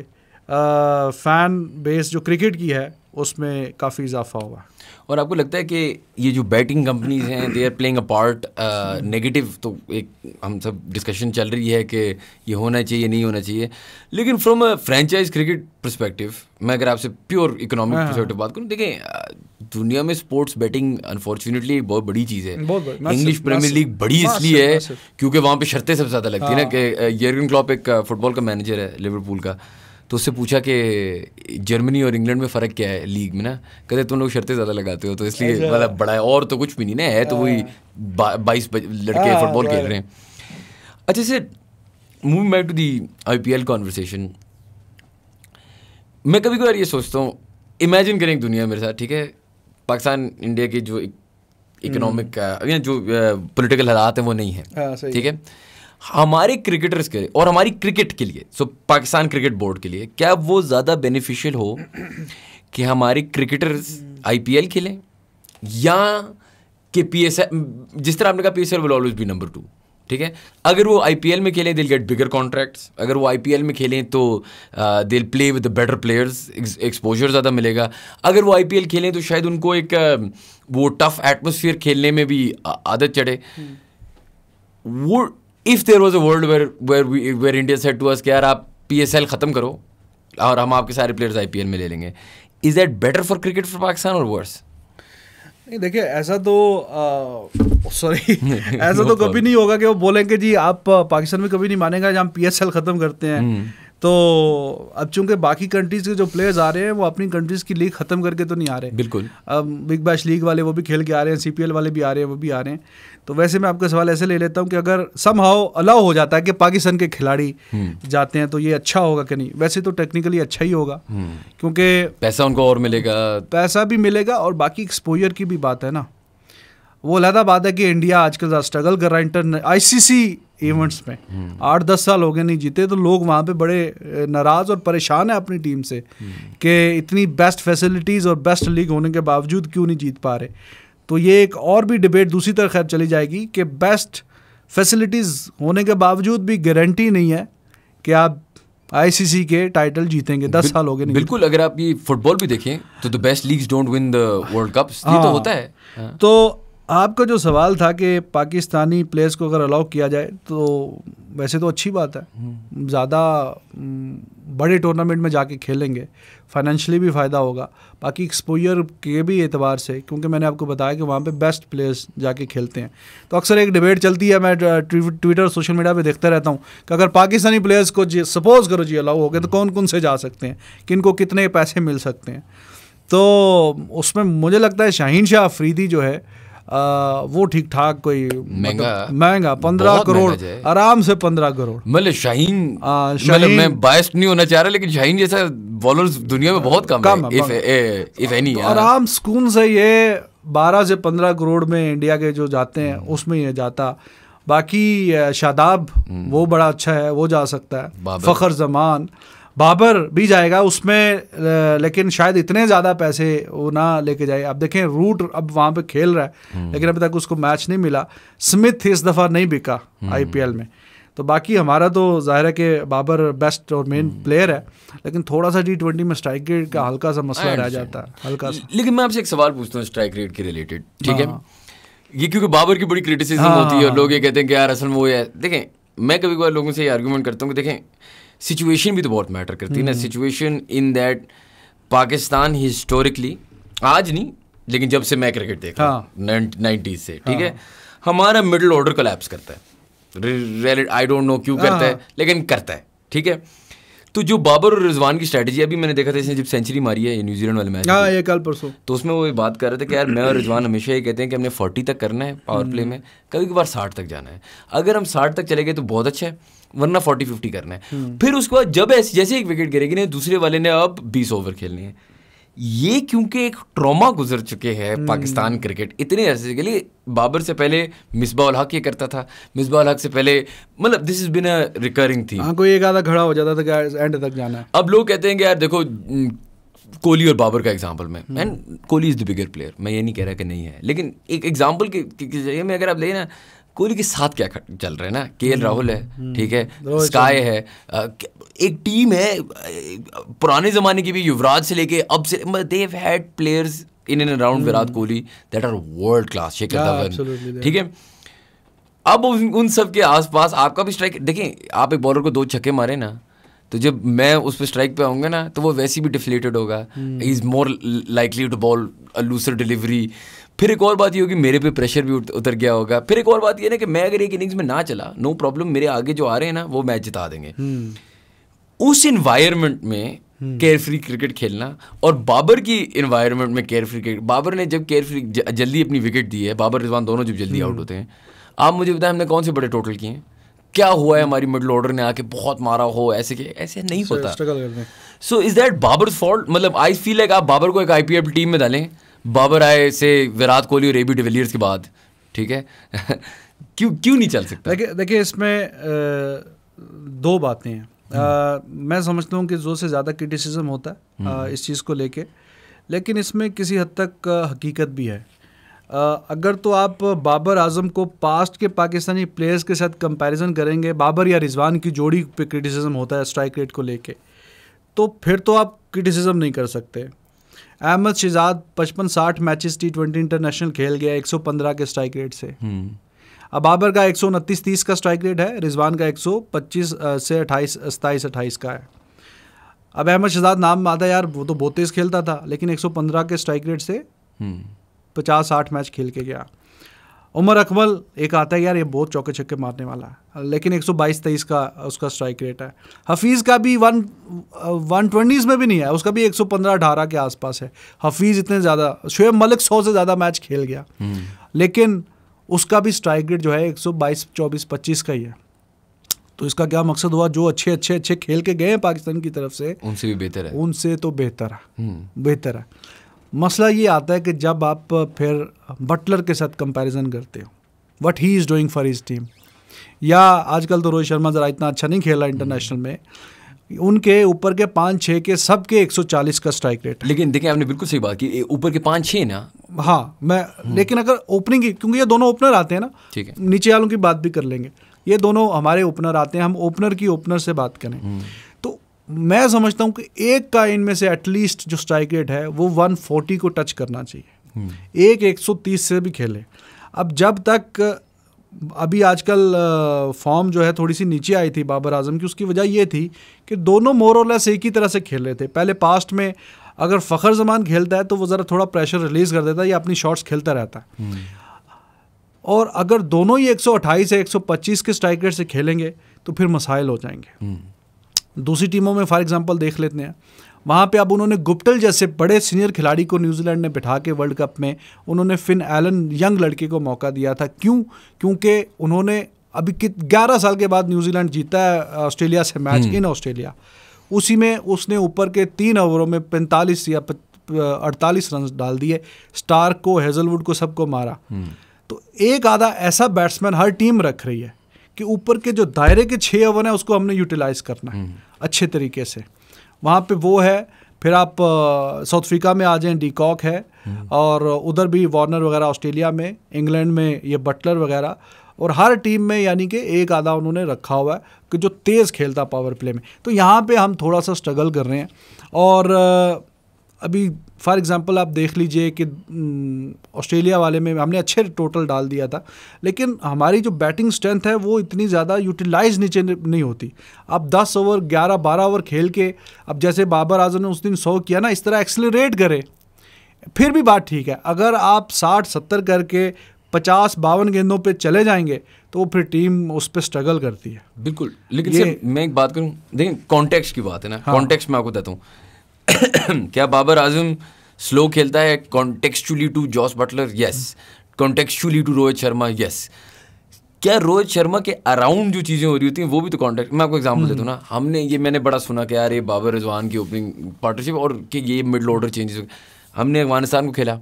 फ़ैन बेस जो क्रिकेट की है उसमें काफ़ी इजाफा हुआ और आपको लगता है कि ये जो बैटिंग कंपनीज हैं they are playing a part negative तो एक हम सब डिस्कशन चल रही है कि ये होना चाहिए नहीं होना चाहिए लेकिन from a franchise cricket perspective मैं अगर आपसे प्योर इकोनॉमिक परस्पेक्टिव बात करूँ देखें uh, दुनिया में स्पोर्ट्स बैटिंग अनफॉर्चुनेटली एक बहुत बड़ी चीज़ है इंग्लिश प्रीमियर लीग बड़ी इसलिए है क्योंकि वहाँ पर शर्तें सबसे ज़्यादा लगती हाँ। uh, uh, है ना कि यर्गन क्लॉप एक फुटबॉल का मैनेजर है लिवरपूल का तो उससे पूछा कि जर्मनी और इंग्लैंड में फ़र्क क्या है लीग में ना कहते तुम लोग शर्तें ज़्यादा लगाते हो तो इसलिए अच्छा। मतलब बड़ा है और तो कुछ भी नहीं ना है तो वही हाँ। बाईस लड़के फुटबॉल हाँ, खेल रहे हैं अच्छा sir moving back to the I P L conversation मैं कभी कभार ये सोचता हूँ इमेजिन करें एक दुनिया मेरे साथ ठीक है पाकिस्तान इंडिया के जो इकोनॉमिक हम्म। जो पॉलिटिकल हालात हैं वो नहीं है हाँ, ठीक है हमारे क्रिकेटर्स के लिए और हमारी क्रिकेट के लिए सो पाकिस्तान क्रिकेट बोर्ड के लिए क्या वो ज़्यादा बेनिफिशियल हो कि हमारे क्रिकेटर्स आईपीएल खेलें या कि पीएसएल जिस तरह आपने कहा PSL will always be number two ठीक है अगर वो आईपीएल में खेलें दिल गेट बिगर कॉन्ट्रैक्ट्स अगर वो आईपीएल में खेलें तो they'll play with better players exposure ज़्यादा मिलेगा अगर वो आईपीएल खेलें तो शायद उनको एक uh, वो टफ एटमोसफियर खेलने में भी आदत चढ़े हम्म। वो if there was a world where India said to us यार आप पी ख़त्म करो और हम आपके सारे प्लेयर्स आई पी एल में ले लेंगे is that better for cricket for Pakistan और वर्स नहीं देखिए ऐसा तो सॉरी ऐसा तो कभी नहीं होगा कि वो बोलेंगे जी आप पाकिस्तान में कभी नहीं मानेगा जब हम पी खत्म करते हैं हम्म। तो अब चूंकि बाकी कंट्रीज के जो प्लेयर्स आ रहे हैं वो अपनी कंट्रीज की लीग खत्म करके तो नहीं आ रहे बिल्कुल अब बिग बैश लीग वाले वो भी खेल के आ रहे हैं सी वाले भी आ रहे हैं वो भी आ रहे हैं तो वैसे मैं आपका सवाल ऐसे ले लेता हूँ कि अगर सम हाउ अलाउ हो जाता है कि पाकिस्तान के खिलाड़ी हम्म। जाते हैं तो ये अच्छा होगा कि नहीं वैसे तो टेक्निकली अच्छा ही होगा हम्म। क्योंकि पैसा उनको और मिलेगा पैसा भी मिलेगा और बाकी एक्सपोजर की भी बात है ना वो लहदा बात है कि इंडिया आजकल स्ट्रगल कर रहा है इंटर आईसीसी इवेंट्स में आठ दस साल हो गए नहीं जीते तो लोग वहाँ पे बड़े नाराज़ और परेशान हैं अपनी टीम से कि इतनी बेस्ट फैसिलिटीज़ और बेस्ट लीग होने के बावजूद क्यों नहीं जीत पा रहे तो ये एक और भी डिबेट दूसरी तरफ खैर चली जाएगी कि बेस्ट फैसिलिटीज़ होने के बावजूद भी गारंटी नहीं है कि आप आईसीसी के टाइटल जीतेंगे दस साल हो गए बिल्कुल अगर आप ये फुटबॉल भी देखें तो the best leagues don't win the world cup तो हाँ। होता है हाँ। तो आपका जो सवाल था कि पाकिस्तानी प्लेयर्स को अगर अलाउ किया जाए तो वैसे तो अच्छी बात है हम्म। ज़्यादा बड़े टूर्नामेंट में जाके खेलेंगे फाइनेंशली भी फ़ायदा होगा बाकी एक्सपोजर के भी एतबार से क्योंकि मैंने आपको बताया कि वहाँ पे बेस्ट प्लेयर्स जाके खेलते हैं तो अक्सर एक डिबेट चलती है मैं ट्विटर सोशल मीडिया पे देखता रहता हूँ कि अगर पाकिस्तानी प्लेयर्स को जी सपोज़ करो जी अलाउ हो गए तो कौन कौन से जा सकते हैं किन को कितने पैसे मिल सकते हैं तो उसमें मुझे लगता है शाहीन शाह अफरीदी जो है वो ठीक ठाक कोई महंगा मतलब, महंगा पंद्रह करोड़ आराम से पंद्रह करोड़ मतलब शाहीन मतलब मैं बायस नहीं होना चाह रहा लेकिन शाहीन जैसा बॉलर्स दुनिया में बहुत कम, कम है इफ एनी तो हाँ। आराम सुकून से ये बारह से पंद्रह करोड़ में इंडिया के जो जाते हैं हम्म। उसमें ये जाता बाकी शादाब हम्म। वो बड़ा अच्छा है वो जा सकता है फ़खर जमान बाबर भी जाएगा उसमें लेकिन शायद इतने ज़्यादा पैसे वो ना लेके जाए अब देखें रूट अब वहाँ पे खेल रहा है हम्म। लेकिन अभी तक उसको मैच नहीं मिला स्मिथ इस दफ़ा नहीं बिका आईपीएल हम्म। में तो बाकी हमारा तो जाहिर है कि बाबर बेस्ट और मेन हम्म। प्लेयर है लेकिन थोड़ा सा टी ट्वेंटी में स्ट्राइक रेट का हल्का सा मसला रह जाता है हल्का सा लेकिन मैं आपसे एक सवाल पूछता हूँ स्ट्राइक रेट के रिलेटेड ठीक है हाँ। ये क्योंकि बाबर की बड़ी क्रिटिसिज्म हाँ। होती है और लोग ये कहते हैं कि यार असल में वो है देखें मैं कभी कभार लोगों से ये आर्गूमेंट करता हूँ कि देखें सिचुएशन भी तो बहुत मैटर करती है ना situation in that Pakistan historically आज नहीं लेकिन जब से मैं क्रिकेट देखा नाइनटीज नाइन्टीज से ठीक है हाँ। हमारा मिडिल ऑर्डर कलेप्स करता है आई डोंट नो क्यों करता है हाँ। लेकिन करता है ठीक है तो जो बाबर और रिजवान की स्ट्रैटेजी अभी मैंने देखा था इसने जब सेंचुरी मारी है न्यूजीलैंड वाले मैच हाँ, ये कल परसों तो उसमें वो बात कर रहे थे कि यार मैं और रिजवान हमेशा ये कहते हैं कि हमने फोर्टी तक करना है पावर प्ले हम्म। में कभी कभार साठ तक जाना है अगर हम साठ तक चले गए तो बहुत अच्छा है वरना फोर्टी फिफ्टी करना है हम्म। फिर उसके बाद जब ऐसे जैसे एक विकेट गिरेगी ना दूसरे वाले ने अब बीस ओवर खेलनी है ये क्योंकि एक ट्रॉमा गुजर चुके हैं हम्म। पाकिस्तान क्रिकेट इतने अरसे के लिए बाबर से पहले उल हक ये करता था उल हक से पहले मतलब this is been a recurring थी हाँ कोई एक आधा खड़ा हो जाता था एंड तक जाना अब लोग कहते हैं कि यार देखो कोहली और बाबर का एग्जाम्पल में and hmm. Kohli is the bigger player मैं ये नहीं कह रहा कि नहीं है लेकिन एक एग्जाम्पल के, के जरिए में अगर आप लेना कोहली के साथ क्या चल रहे हैं ना के हम्म, राहुल है हम्म, ठीक है स्काई है एक टीम है पुराने ज़माने की भी युवराज से लेके अब से they've had players in and around Virat Kohli that are world class Shikhar Dhawan ठीक है अब उन सब के आसपास आपका भी स्ट्राइक देखें आप एक बॉलर को दो छक्के मारे ना तो जब मैं उस पर स्ट्राइक पे आऊंगा ना तो वो वैसे भी डिफ्लेटेड होगा is more likely to bowl a looser delivery फिर एक और बात ये होगी मेरे पे प्रेशर भी उतर गया होगा फिर एक और बात ये ना कि मैं अगर एक इनिंग्स में ना चला नो प्रॉब्लम मेरे आगे जो आ रहे हैं ना वो मैच जिता देंगे हम्म। उस इन्वायरमेंट में केयर फ्री क्रिकेट खेलना और बाबर की इन्वायरमेंट में केयर फ्री क्रिकेट बाबर ने जब केयर फ्री जल्दी अपनी विकेट दी है बाबर रिजवान दोनों जब जल्दी आउट हम्म। होते हैं आप मुझे बताएं हमने कौन से बड़े टोटल किए हैं क्या हुआ है हमारी मिडल ऑर्डर ने आके बहुत मारा हो ऐसे के ऐसे नहीं होता so is that Babar fault मतलब आई फील लाइक आप बाबर को एक आईपीएल टीम में डालें बाबर आए से विराट कोहली और एबी डिविलियर्स के बाद ठीक है क्यों क्यों नहीं चल सकता देखिए देखिए इसमें आ, दो बातें हैं हम्म। मैं समझता हूँ कि जो से ज़्यादा क्रिटिसिज्म होता है आ, हम्म। इस चीज़ को लेके लेकिन इसमें किसी हद तक हकीकत भी है अगर तो आप बाबर आजम को पास्ट के पाकिस्तानी प्लेयर्स के साथ कंपैरिजन करेंगे बाबर या रिजवान की जोड़ी पे क्रिटिसिज्म होता है स्ट्राइक रेट को लेके तो फिर तो आप क्रिटिसिज्म नहीं कर सकते अहमद शहजाद पचपन साठ मैच टी ट्वेंटी इंटरनेशनल खेल गया एक सौ पंद्रह के स्ट्राइक रेट से हम्म। अब बाबर का एक सौ उनतीस तीस का स्ट्राइक रेट है रिजवान का एक सौ पच्चीस से अट्ठाईस सत्ताईस अट्ठाईस का है अब अहमद शहजाद नाम आता यार वो तो बहुत तेज़ खेलता था लेकिन एक सौ पंद्रह के स्ट्राइक रेट से हम्म। पचास साठ मैच खेल के गया उमर अकमल एक आता है यार ये बहुत चौके छक्के मारने वाला है लेकिन बाईस तेईस का उसका स्ट्राइक रेट है हफीज़ का भी वन वन ट्वेंटीज़ में भी नहीं है उसका भी एक सौ पंद्रह अठारह के आसपास है हफीज़ इतने ज़्यादा शुएब मलिक सौ से ज़्यादा मैच खेल गया हम्म। लेकिन उसका भी स्ट्राइक रेट जो है एक सौ बाईस चौबीस पच्चीस का ही है तो इसका क्या मकसद हुआ जो अच्छे अच्छे अच्छे खेल के गए हैं पाकिस्तान की तरफ से उनसे भी बेहतर है उनसे तो बेहतर है हम्म। बेहतर है मसला ये आता है कि जब आप फिर बटलर के साथ कंपैरिजन करते हो what he is doing for his team या आजकल तो रोहित शर्मा ज़रा इतना अच्छा नहीं खेला इंटरनेशनल में उनके ऊपर के पाँच छः के सब के एक का स्ट्राइक रेट लेकिन देखिए आपने बिल्कुल सही बात की ऊपर के पाँच छः ना हाँ मैं हम्म। लेकिन अगर ओपनिंग की क्योंकि ये दोनों ओपनर आते हैं ना ठीक है नीचे वालों की बात भी कर लेंगे ये दोनों हमारे ओपनर आते हैं हम ओपनर की ओपनर से बात करें हम्म। मैं समझता हूँ कि एक का इनमें से एटलीस्ट जो स्ट्राइक रेट है वो 140 को टच करना चाहिए हम्म। एक 130 से भी खेले अब जब तक अभी आजकल फॉर्म जो है थोड़ी सी नीचे आई थी बाबर आजम की उसकी वजह ये थी कि दोनों मोरलेस एक ही तरह से खेल रहे थे पहले पास्ट में अगर फ़खर जमान खेलता है तो वो ज़रा थोड़ा प्रेशर रिलीज़ कर देता है या अपनी शॉट्स खेलता रहता है हम्म। और अगर दोनों ही 128 या 125 के स्ट्राइक रेट से खेलेंगे तो फिर मसाइल हो जाएंगे हम्म। दूसरी टीमों में फॉर एग्जांपल देख लेते हैं वहाँ पे अब उन्होंने गुप्टल जैसे बड़े सीनियर खिलाड़ी को न्यूजीलैंड ने बिठा के वर्ल्ड कप में उन्होंने फिन एलन यंग लड़के को मौका दिया था क्यों क्योंकि उन्होंने अभी कित ग्यारह साल के बाद न्यूजीलैंड जीता है ऑस्ट्रेलिया से मैच हम्म। इन ऑस्ट्रेलिया उसी में उसने ऊपर के तीन ओवरों में पैंतालीस या अड़तालीस रन डाल दिए स्टार्क को हेजलवुड को सबको मारा हम्म। तो एक आधा ऐसा बैट्समैन हर टीम रख रही है कि ऊपर के जो दायरे के छः ओवर हैं उसको हमने यूटिलाइज करना है हम्म। अच्छे तरीके से वहाँ पे वो है फिर आप साउथ अफ्रीका में आ जाएं डीकॉक है हम्म। और उधर भी वार्नर वगैरह ऑस्ट्रेलिया में इंग्लैंड में ये बटलर वगैरह और हर टीम में यानी कि एक आधा उन्होंने रखा हुआ है कि जो तेज़ खेलता पावर प्ले में तो यहाँ पे हम थोड़ा सा स्ट्रगल कर रहे हैं और अभी फॉर एग्ज़ाम्पल आप देख लीजिए कि ऑस्ट्रेलिया वाले में हमने अच्छे टोटल डाल दिया था लेकिन हमारी जो बैटिंग स्ट्रेंथ है वो इतनी ज़्यादा यूटिलाइज नीचे नहीं होती आप 10 ओवर 11 12 ओवर खेल के अब जैसे बाबर आजम ने उस दिन सौ किया ना इस तरह एक्सलरेट करें फिर भी बात ठीक है अगर आप साठ सत्तर करके पचास बावन गेंदों पे चले जाएंगे तो फिर टीम उस पर स्ट्रगल करती है बिल्कुल लेकिन मैं एक बात करूँ देखिए कॉन्टेक्स्ट की बात है ना हाँ। कॉन्टेक्स्ट मैं आपको देता हूँ क्या बाबर आजम स्लो खेलता है contextually to Jos Buttler yes contextually to Rohit Sharma yes क्या रोहित शर्मा के अराउंड जो चीज़ें हो रही होती हैं वो भी तो कॉन्टेक्ट मैं आपको एग्जाम्पल देता हूँ ना हम्म। हमने ये मैंने बड़ा सुना कि यार ये बाबर रिजवान की ओपनिंग पार्टनरशिप और कि ये मिडल ऑर्डर चेंजेस हमने अफगानिस्तान को खेला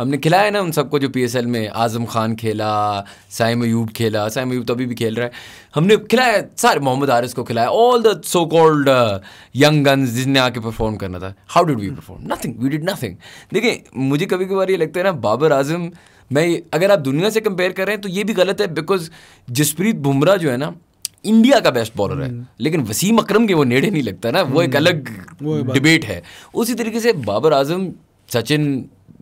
हमने खिलाया ना उन सबको जो पी में आज़म खान खेला साइम अयूब खेला साइम अयूब तो अभी भी खेल रहा है हमने खिलाया सारे मोहम्मद आरिस को खिलाया all the so called young guns जिसने आके परफॉर्म करना था how did we perform nothing we did nothing देखिए मुझे कभी कभार ये लगता है ना बाबर आजम मैं अगर आप दुनिया से कंपेयर कर रहे हैं तो ये भी गलत है बिकॉज जसप्रीत बुमराह जो है ना इंडिया का बेस्ट बॉलर है hmm. लेकिन वसीम अकरम के वो नेड़े नहीं लगता ना वो एक hmm. अलग डिबेट है उसी तरीके से बाबर आजम सचिन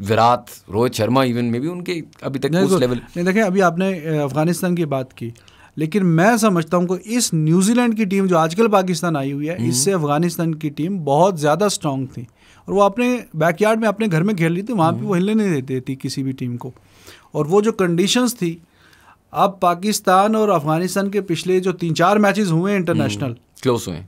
विराट रोहित शर्मा इवन में भी उनके अभी तक उस लेवल तो- नहीं देखें अभी आपने अफगानिस्तान की बात की लेकिन मैं समझता हूँ कि इस न्यूजीलैंड की टीम जो आजकल पाकिस्तान आई हुई है हम्म। इससे अफगानिस्तान की टीम बहुत ज़्यादा स्ट्रांग थी और वो अपने बैकयार्ड में अपने घर में खेल रही थी वहाँ पर हम्म। वो हिलने नहीं देती थी किसी भी टीम को और वो जो कंडीशंस थी अब पाकिस्तान और अफगानिस्तान के पिछले जो तीन चार मैचेस हुए हैं इंटरनेशनल हम्म। क्लोज हुए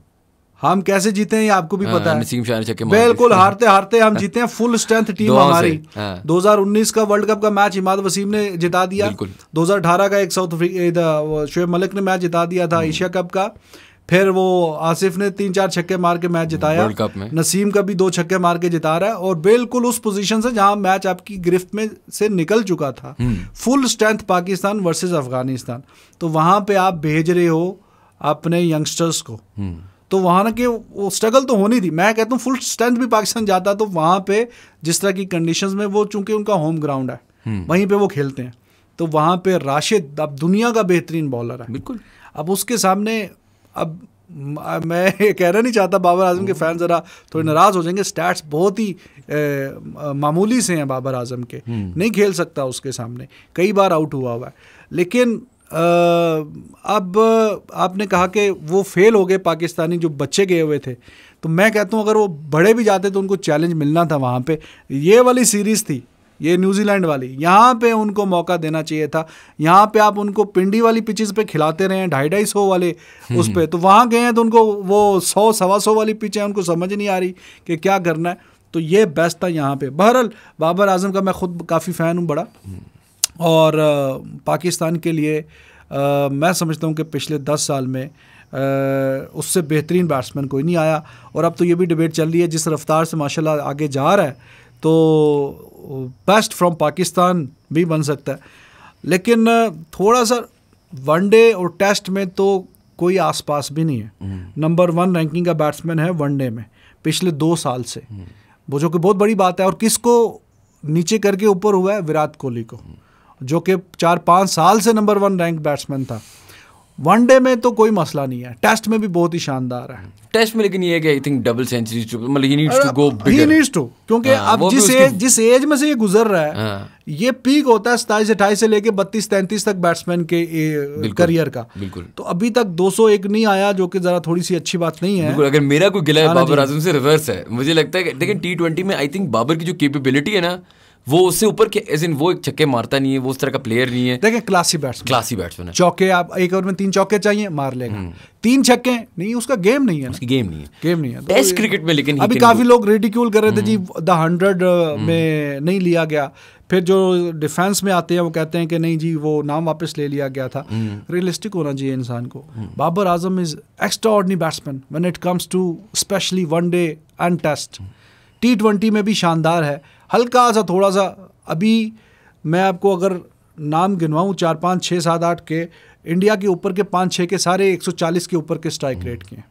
हम कैसे जीते हैं ये आपको भी हाँ, पता है बिल्कुल हारते हारते हम जीते हैं फुल स्ट्रेंथ टीम हमारी 2019 हाँ। का वर्ल्ड कप का मैच इमाद वसीम ने जिता दिया 2018 का एक साउथ अफ्रीका तो शुएब मलिक ने मैच जिता दिया था हम्म। एशिया कप का फिर वो आसिफ ने तीन चार छक्के मार के मैच जिताया नसीम का भी दो छक्के मार के जिता रहा है और बिल्कुल उस पोजीशन से जहां मैच आपकी गिरफ्त में से निकल चुका था full hmm. Strength Pakistan versus Afghanistan तो वहां पे आप भेज रहे हो अपने यंगस्टर्स को हम्म। तो वहाँ ना कि वो स्ट्रगल तो होनी थी मैं कहता हूँ फुल स्ट्रेंथ भी पाकिस्तान जाता तो वहाँ पे जिस तरह की कंडीशंस में वो चूंकि उनका होम ग्राउंड है हम्म। वहीं पे वो खेलते हैं तो वहाँ पे राशिद अब दुनिया का बेहतरीन बॉलर है बिल्कुल अब उसके सामने अब मैं ये कहना नहीं चाहता बाबर आजम के फ़ैन ज़रा थोड़े हम्म। नाराज़ हो जाएंगे स्टैट्स बहुत ही मामूली से हैं बाबर आजम के हम्म। नहीं खेल सकता उसके सामने कई बार आउट हुआ हुआ है लेकिन अब आपने कहा कि वो फेल हो गए पाकिस्तानी जो बच्चे गए हुए थे तो मैं कहता हूँ अगर वो बड़े भी जाते तो उनको चैलेंज मिलना था वहाँ पे ये वाली सीरीज़ थी ये न्यूजीलैंड वाली यहाँ पे उनको मौका देना चाहिए था यहाँ पे आप उनको पिंडी वाली पिचेस पे खिलाते रहे हैं ढाई ढाई सौ वाले उस पर हम्म। तो वहाँ गए हैं तो उनको वो सौ सवा सौ वाली पिच है उनको समझ नहीं आ रही कि क्या करना है तो ये बेस्ट था यहाँ पे बहरहाल बाबर आजम का मैं खुद काफ़ी फ़ैन हूँ बड़ा हम्म। और पाकिस्तान के लिए आ, मैं समझता हूँ कि पिछले दस साल में आ, उससे बेहतरीन बैट्समैन कोई नहीं आया और अब तो ये भी डिबेट चल रही है जिस रफ्तार से माशाल्लाह आगे जा रहा है तो बेस्ट फ्रॉम पाकिस्तान भी बन सकता है लेकिन थोड़ा सा वनडे और टेस्ट में तो कोई आसपास भी नहीं है हम्म। नंबर वन रैंकिंग का बैट्समैन है वनडे में पिछले दो साल से हम्म। वो जो कि बहुत बड़ी बात है और किसको नीचे करके ऊपर हुआ है विराट कोहली को हम्म। जो कि चार पाँच साल से नंबर वन रैंक बैट्समैन था वनडे में तो कोई मसला नहीं है टेस्ट में भी बहुत ही शानदार है टेस्ट में लेकिन ये कि आई थिंक डबल सेंचुरी मतलब he needs to go he needs to क्योंकि हाँ, अब जिस एज जिस एज में से ये गुजर रहा है हाँ, ये पीक होता है सताईस अट्ठाईस से लेके बत्तीस तैंतीस तक बैट्समैन के करियर का बिल्कुल तो अभी तक 201 नहीं आया जो कि जरा थोड़ी सी अच्छी बात नहीं है बिल्कुल अगर मेरा कोई गिला है हाँ बाबर आजम से रिवर्स है मुझे लगता है लेकिन टी में आई थिंक बाबर की जो केपेबिलिटी है ना वो उससे ऊपर के एज इन वो एक छक्के मारता नहीं है वो उस तरह का प्लेयर नहीं है देखिए क्लासी बैट्समैन क्लासी बैट्समैन है चौके आप एक ओवर में तीन चौके चाहिए मार लेगा हम्म। तीन छक्के नहीं उसका गेम नहीं है उसकी गेम नहीं है गेम नहीं है टेस्ट तो क्रिकेट में लेकिन अभी काफी लोग रेडिक्यूल कर रहे थे जी द हम्म। uh, हंड्रेड हम्म। में नहीं लिया गया फिर जो डिफेंस में आते हैं वो कहते हैं कि नहीं जी वो नाम वापस ले लिया गया था रियलिस्टिक होना चाहिए इंसान को Babar Azam is extraordinary batsman when it comes to especially one day and test T twenty में भी शानदार है हल्का सा थोड़ा सा अभी मैं आपको अगर नाम गिनवाऊँ चार पाँच छः सात आठ के इंडिया के ऊपर के पाँच छः के सारे 140 के ऊपर के स्ट्राइक रेट के हैं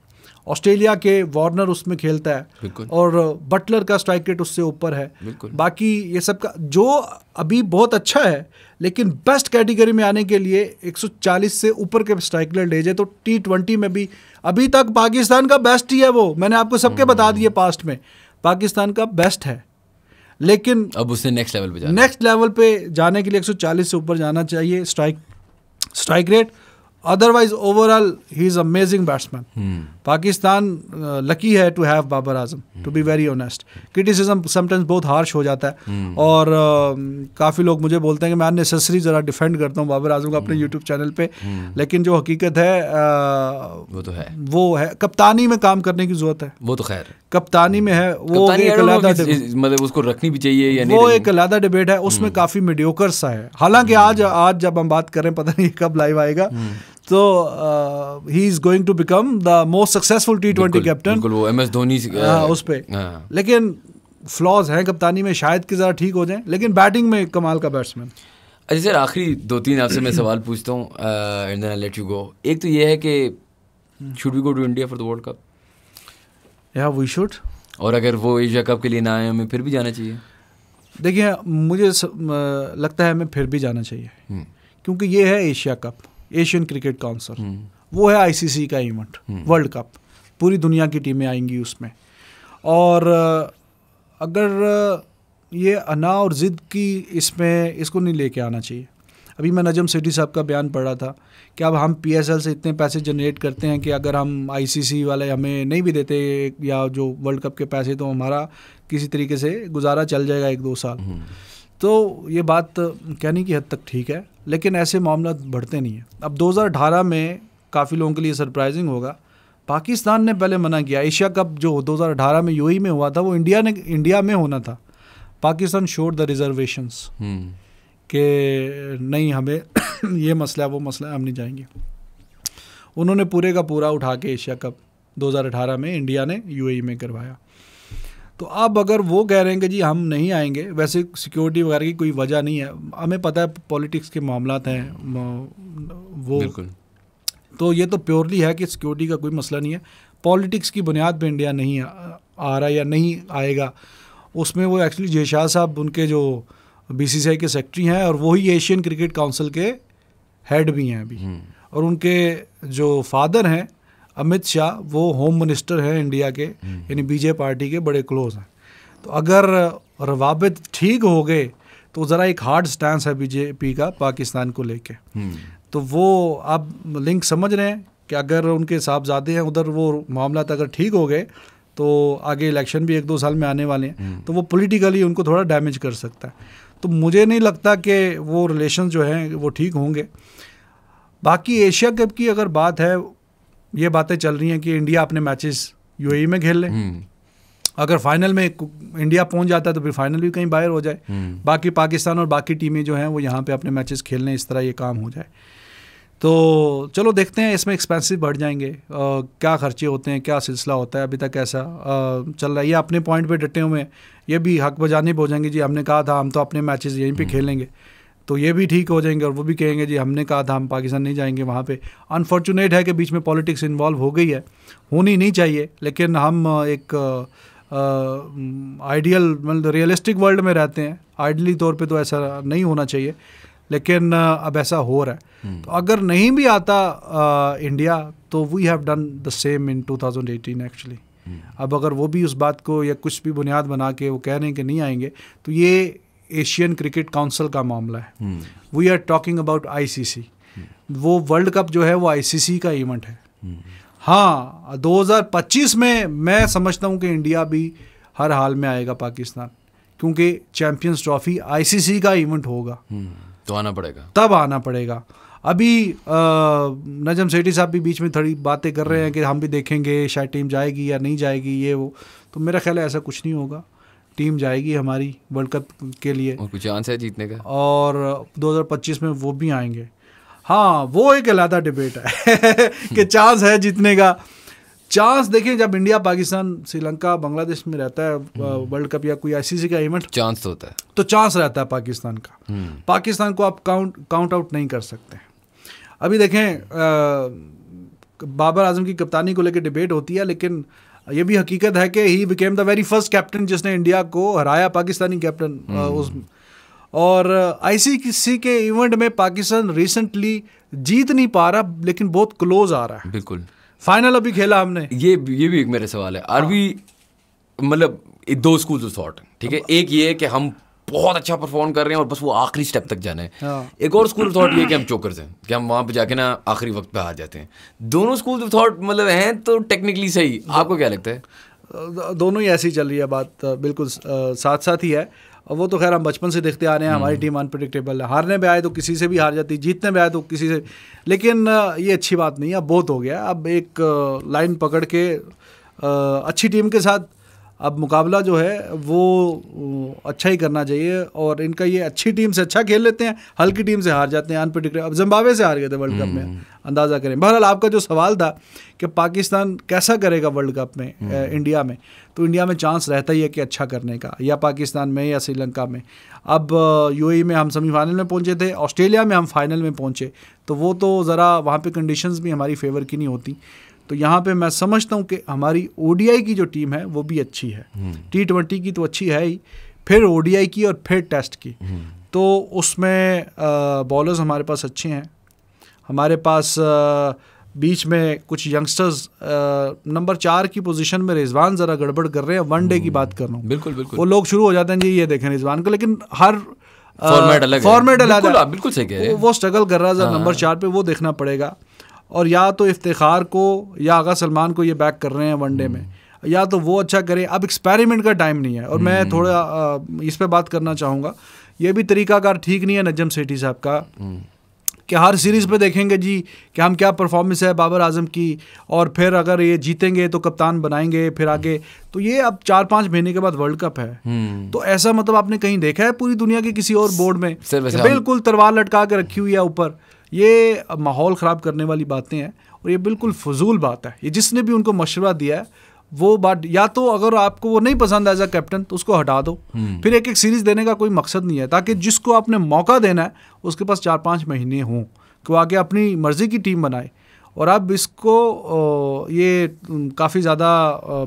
ऑस्ट्रेलिया के वार्नर उसमें खेलता है और बटलर का स्ट्राइक रेट उससे ऊपर है बाकी ये सब का जो अभी बहुत अच्छा है लेकिन बेस्ट कैटेगरी में आने के लिए 140 से ऊपर के स्ट्राइक रेट ले जाए तो टी ट्वेंटी में भी अभी तक पाकिस्तान का बेस्ट ही है वो मैंने आपको सबके बता दिए पास्ट हम्म। में पाकिस्तान का बेस्ट है लेकिन अब उसने नेक्स्ट लेवल पे जाना नेक्स्ट लेवल पे जाने के लिए 140 से ऊपर जाना चाहिए strike strike rate otherwise overall he is amazing batsman Pakistan lucky है to have Babar Azam to be very honest criticism sometimes बहुत हार्श हो जाता है hmm. और काफ़ी लोग मुझे बोलते हैं कि मैं अननेसेसरी ज़रा डिफेंड करता हूँ बाबर आजम को अपने यूट्यूब hmm. चैनल पे hmm. लेकिन जो हकीकत है वो तो है वो है कप्तानी में काम करने की ज़रूरत है वो तो खैर कप्तानी में है वो एक अलादा मतलब उसको रखनी भी चाहिए या वो एक अलहदा डिबेट है उसमें काफ़ी मीडियोकर सा है हालांकि आज आज जब हम बात करें पता नहीं कब लाइव आएगा तो he is going to become the most successful T twenty captain वो एम एस धोनी हाँ, uh, उस पर हाँ। लेकिन फ्लॉज हैं कप्तानी में शायद कि ज़रा ठीक हो जाए लेकिन बैटिंग में कमाल का बैट्समैन अच्छा सर आखिरी दो तीन आपसे मैं सवाल पूछता हूँ लेट यू गो एक तो ये है कि should we go to India for the world cup या वी शुड और अगर वो एशिया कप के लिए ना आए हमें फिर भी जाना चाहिए देखिए मुझे लगता है हमें फिर भी जाना चाहिए हम्म। क्योंकि ये है Asia cup Asian cricket council वो है आईसीसी का इवेंट वर्ल्ड कप पूरी दुनिया की टीमें आएंगी उसमें और अगर ये अना और ज़िद की इसमें इसको नहीं लेके आना चाहिए अभी मैं नजम सेठी साहब का बयान पढ़ रहा था कि अब हम पी से इतने पैसे जनरेट करते हैं कि अगर हम आई वाले हमें नहीं भी देते या जो वर्ल्ड कप के पैसे तो हमारा किसी तरीके से गुजारा चल जाएगा एक दो साल hmm. तो ये बात कहने की हद तक ठीक है लेकिन ऐसे मामला बढ़ते नहीं हैं अब 2018 में काफ़ी लोगों के लिए सरप्राइजिंग होगा पाकिस्तान ने पहले मना किया एशिया कप जो 2018 में यूएई में हुआ था वो इंडिया ने इंडिया में होना था पाकिस्तान शोर द रिजर्वेशंस के नहीं हमें ये मसला वो मसला हम नहीं जाएंगे उन्होंने पूरे का पूरा उठा के एशिया कप 2018 में इंडिया ने यूएई में करवाया तो अब अगर वो कह रहे हैं कि जी हम नहीं आएंगे वैसे सिक्योरिटी वगैरह की कोई वजह नहीं है हमें पता है पॉलिटिक्स के मामला हैं वो तो ये तो प्योरली है कि सिक्योरिटी का कोई मसला नहीं है पॉलिटिक्स की बुनियाद पर इंडिया नहीं आ रहा या नहीं आएगा उसमें वो एक्चुअली जय शाह साहब उनके जो बीसीसीआई के सेक्रेटरी हैं और वही एशियन क्रिकेट काउंसिल के हेड भी हैं अभी हम्म। और उनके जो फादर हैं अमित शाह वो होम मिनिस्टर हैं इंडिया के यानी बीजेपी पार्टी के बड़े क्लोज हैं तो अगर रवाबित ठीक हो गए तो ज़रा एक हार्ड स्टैंड है बीजेपी का पाकिस्तान को लेके हम्म। तो वो आप लिंक समझ रहे हैं कि अगर उनके साहबजादे हैं उधर वो मामला तो अगर ठीक हो गए तो आगे इलेक्शन भी एक दो साल में आने वाले हैं हम्म। तो वो पॉलिटिकली उनको थोड़ा डैमेज कर सकता है तो मुझे नहीं लगता कि वो रिलेशन जो हैं वो ठीक होंगे बाकी एशिया कप की अगर बात है ये बातें चल रही हैं कि इंडिया अपने मैचेस यूएई e में खेल ले हम्म। अगर फाइनल में इंडिया पहुंच जाता है तो फिर फाइनल भी कहीं बाहर हो जाए हम्म। बाकी पाकिस्तान और बाकी टीमें जो हैं वो यहाँ पे अपने मैचेस खेलने इस तरह ये काम हो जाए तो चलो देखते हैं इसमें एक्सपेंसिव बढ़ जाएंगे आ, क्या खर्चे होते हैं क्या सिलसिला होता है अभी तक ऐसा चल रहा है ये अपने पॉइंट पे डटे हुए हैं ये भी हक बजाने पर हो जाएंगे जी हमने कहा था हम तो अपने मैचेस यहीं पर हम्म। खेलेंगे तो ये भी ठीक हो जाएंगे और वो भी कहेंगे जी हमने कहा था हम पाकिस्तान नहीं जाएंगे वहाँ पे अनफॉर्चुनेट है कि बीच में पॉलिटिक्स इन्वॉल्व हो गई है होनी नहीं चाहिए लेकिन हम एक आइडियल मतलब रियलिस्टिक वर्ल्ड में रहते हैं आइडली तौर पे तो ऐसा नहीं होना चाहिए लेकिन अब ऐसा हो रहा है हम्म। तो अगर नहीं भी आता इंडिया तो we have done the same in 2018 actually अब अगर वो भी उस बात को या कुछ भी बुनियाद बना के वो कह रहे हैं कि नहीं आएंगे तो ये एशियन क्रिकेट काउंसिल का मामला है we are talking about ICC वो वर्ल्ड कप जो है वो आईसीसी का इवेंट है हम्म। हाँ 2025 में मैं समझता हूँ कि इंडिया भी हर हाल में आएगा पाकिस्तान क्योंकि चैंपियंस ट्रॉफी आईसीसी का इवेंट होगा हम्म। तो आना पड़ेगा तब आना पड़ेगा अभी नजम सेठी साहब भी बीच में थोड़ी बातें कर रहे हैं हम्म। कि हम भी देखेंगे शायद टीम जाएगी या नहीं जाएगी ये वो तो मेरा ख्याल है ऐसा कुछ नहीं होगा टीम जाएगी हमारी वर्ल्ड कप के लिए और कुछ चांस है जीतने का और 2025 में वो भी आएंगे हाँ वो एक अलहदा डिबेट है कि चांस है जीतने का चांस देखें जब इंडिया पाकिस्तान श्रीलंका बांग्लादेश में रहता है वर्ल्ड हम्म। कप या कोई आईसीसी का इवेंट चांस तो होता है तो चांस रहता है पाकिस्तान का पाकिस्तान हम्म। को आप काउंट काउंट आउट नहीं कर सकते अभी देखें आ, बाबर आजम की कप्तानी को लेकर डिबेट होती है लेकिन ये भी हकीकत है कि he became the very first captain जिसने इंडिया को हराया पाकिस्तानी कैप्टन uh, हम्म। उस और आईसीसी uh, के इवेंट में पाकिस्तान रिसेंटली जीत नहीं पा रहा लेकिन बहुत क्लोज आ रहा है बिल्कुल फाइनल अभी खेला हमने ये ये भी एक मेरे सवाल है आर वी हाँ। मतलब दो स्कूल ऑफ थॉट ठीक है एक ये है कि हम बहुत अच्छा परफॉर्म कर रहे हैं और बस वो आखिरी स्टेप तक जाना है हाँ। एक और स्कूल ऑफ थॉट ये कि हम चोकर्स हैं कि हम वहाँ पर जाके ना आखिरी वक्त पे आ जाते हैं दोनों स्कूल ऑफ थॉट मतलब हैं तो टेक्निकली सही आपको क्या लगता है दोनों ही ऐसी चल रही है बात बिल्कुल साथ साथ ही है वो तो खैर हम बचपन से देखते आ रहे हैं हमारी टीम हम्म। अनप्रडिक्टेबल है हारने में आए तो किसी से भी हार जाती है जीतने में आए तो किसी से लेकिन ये अच्छी बात नहीं है अब बहुत हो गया अब एक लाइन पकड़ के अच्छी टीम के साथ अब मुकाबला जो है वो अच्छा ही करना चाहिए और इनका ये अच्छी टीम से अच्छा खेल लेते हैं हल्की टीम से हार जाते हैं अनप्रडिक्टेबल अब जिम्बाब्वे से हार गए थे वर्ल्ड कप में हम्म। अंदाज़ा करें बहरहाल आपका जो सवाल था कि पाकिस्तान कैसा करेगा वर्ल्ड कप में हम्म। इंडिया में तो इंडिया में चांस रहता ही है कि अच्छा करने का या पाकिस्तान में या श्रीलंका में अब यू में हम सेमीफाइनल में पहुँचे थे ऑस्ट्रेलिया में हम फाइनल में पहुँचे तो वो तो ज़रा वहाँ पर कंडीशन भी हमारी फेवर की नहीं होती तो यहाँ पे मैं समझता हूँ कि हमारी ओ की जो टीम है वो भी अच्छी है टी हम्म। ट्वेंटी की तो अच्छी है ही फिर ओ की और फिर टेस्ट की हम्म। तो उसमें बॉलर्स हमारे पास अच्छे हैं हमारे पास आ, बीच में कुछ यंगस्टर्स नंबर चार की पोजीशन में रिजवान ज़रा गड़बड़ कर रहे हैं वन डे की हम्म। बात कर रहा हूँ बिल्कुल बिल्कुल वो लोग शुरू हो जाते हैं जी ये देखें रिजवान को लेकिन हर फॉर्मेट अलग फॉर्मेट अलग बिल्कुल सही कह रहे हैं वो स्ट्रगल कर रहा है नंबर हाँ। चार पे वो देखना पड़ेगा और या तो इफ्तार को या आगा सलमान को ये बैक कर रहे हैं वनडे में या तो वो अच्छा करे अब एक्सपेरिमेंट का टाइम नहीं है और मैं हम्म। थोड़ा इस पर बात करना चाहूँगा ये भी तरीकाकार ठीक नहीं है नजम सेठी साहब का हम्म। कि हर सीरीज़ पे देखेंगे जी कि हम क्या परफॉर्मेंस है बाबर आजम की और फिर अगर ये जीतेंगे तो कप्तान बनाएंगे फिर हम्म। आगे तो ये अब चार पाँच महीने के बाद वर्ल्ड कप है तो ऐसा मतलब आपने कहीं देखा है पूरी दुनिया के किसी और बोर्ड में बिल्कुल तलवार लटका के रखी हुई है ऊपर ये माहौल ख़राब करने वाली बातें हैं और ये बिल्कुल फजूल बात है ये जिसने भी उनको मशवरा दिया है वो बात या तो अगर आपको वो नहीं पसंद एज अ कैप्टन तो उसको हटा दो हम्म। फिर एक एक सीरीज़ देने का कोई मकसद नहीं है ताकि जिसको आपने मौका देना है उसके पास चार पाँच महीने हों कि वो आगे अपनी मर्ज़ी की टीम बनाए और अब इसको ये काफ़ी ज़्यादा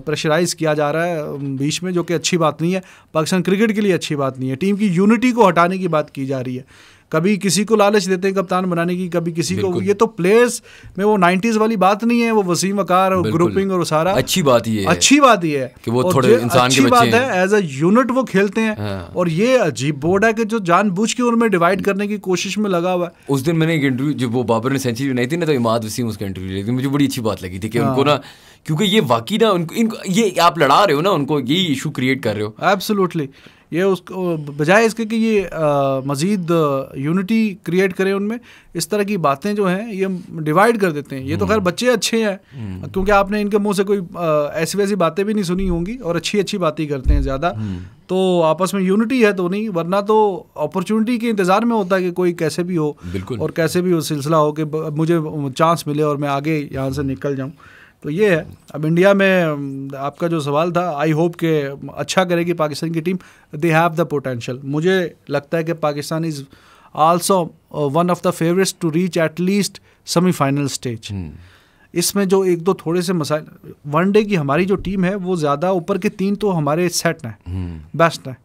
प्रेशराइज़ किया जा रहा है बीच में जो कि अच्छी बात नहीं है पाकिस्तान क्रिकेट के लिए अच्छी बात नहीं है टीम की यूनिटी को हटाने की बात की जा रही है कभी किसी को लालच देते हैं कप्तान बनाने की कभी किसी को ये तो प्लेयर्स में वो नाइन्टीज वाली बात नहीं है वो वसीम वकार और ग्रुपिंग और सारा अच्छी बात ये अच्छी बात ये है कि वो थोड़े इंसान अच्छी बात है एज अ यूनिट वो खेलते हैं हाँ। और ये अजीब बोर्ड है कि जो जान बुझ के उनमें डिवाइड करने की कोशिश में लगा हुआ है उस दिन मैंने एक इंटरव्यू जब वो बाबर ने सेंचुरी बनाई थी ना तो इमाद वसीम उसका इंटरव्यू लेती मुझे बड़ी अच्छी बात लगी थी कि उनको हाँ। ना क्योंकि ये वाकई ना उनको इनको ये आप लड़ा रहे हो ना उनको यही इशू क्रिएट कर रहे हो एब्सोलूटली ये उसको बजाय इसके कि ये मजीद यूनिटी क्रिएट करें उनमें इस तरह की बातें जो हैं ये डिवाइड कर देते हैं ये तो खैर हम्म। बच्चे अच्छे हैं हम्म। क्योंकि आपने इनके मुंह से कोई ऐसी वैसी बातें भी नहीं सुनी होंगी और अच्छी अच्छी बातें करते हैं ज़्यादा हम्म। तो आपस में यूनिटी है तो नहीं वरना तो अपॉर्चुनिटी के इंतज़ार में होता है कि कोई कैसे भी हो और कैसे भी वो सिलसिला हो कि मुझे चांस मिले और मैं आगे यहाँ से निकल जाऊँ तो ये है अब इंडिया में आपका जो सवाल था आई होप के अच्छा करेगी पाकिस्तान की team they have the potential मुझे लगता है कि Pakistan is also one of the favourites to reach at least semifinal stage इसमें जो एक दो थोड़े से मसाइल वनडे की हमारी जो टीम है वो ज़्यादा ऊपर के तीन तो हमारे सेट हैं बेस्ट hmm. हैं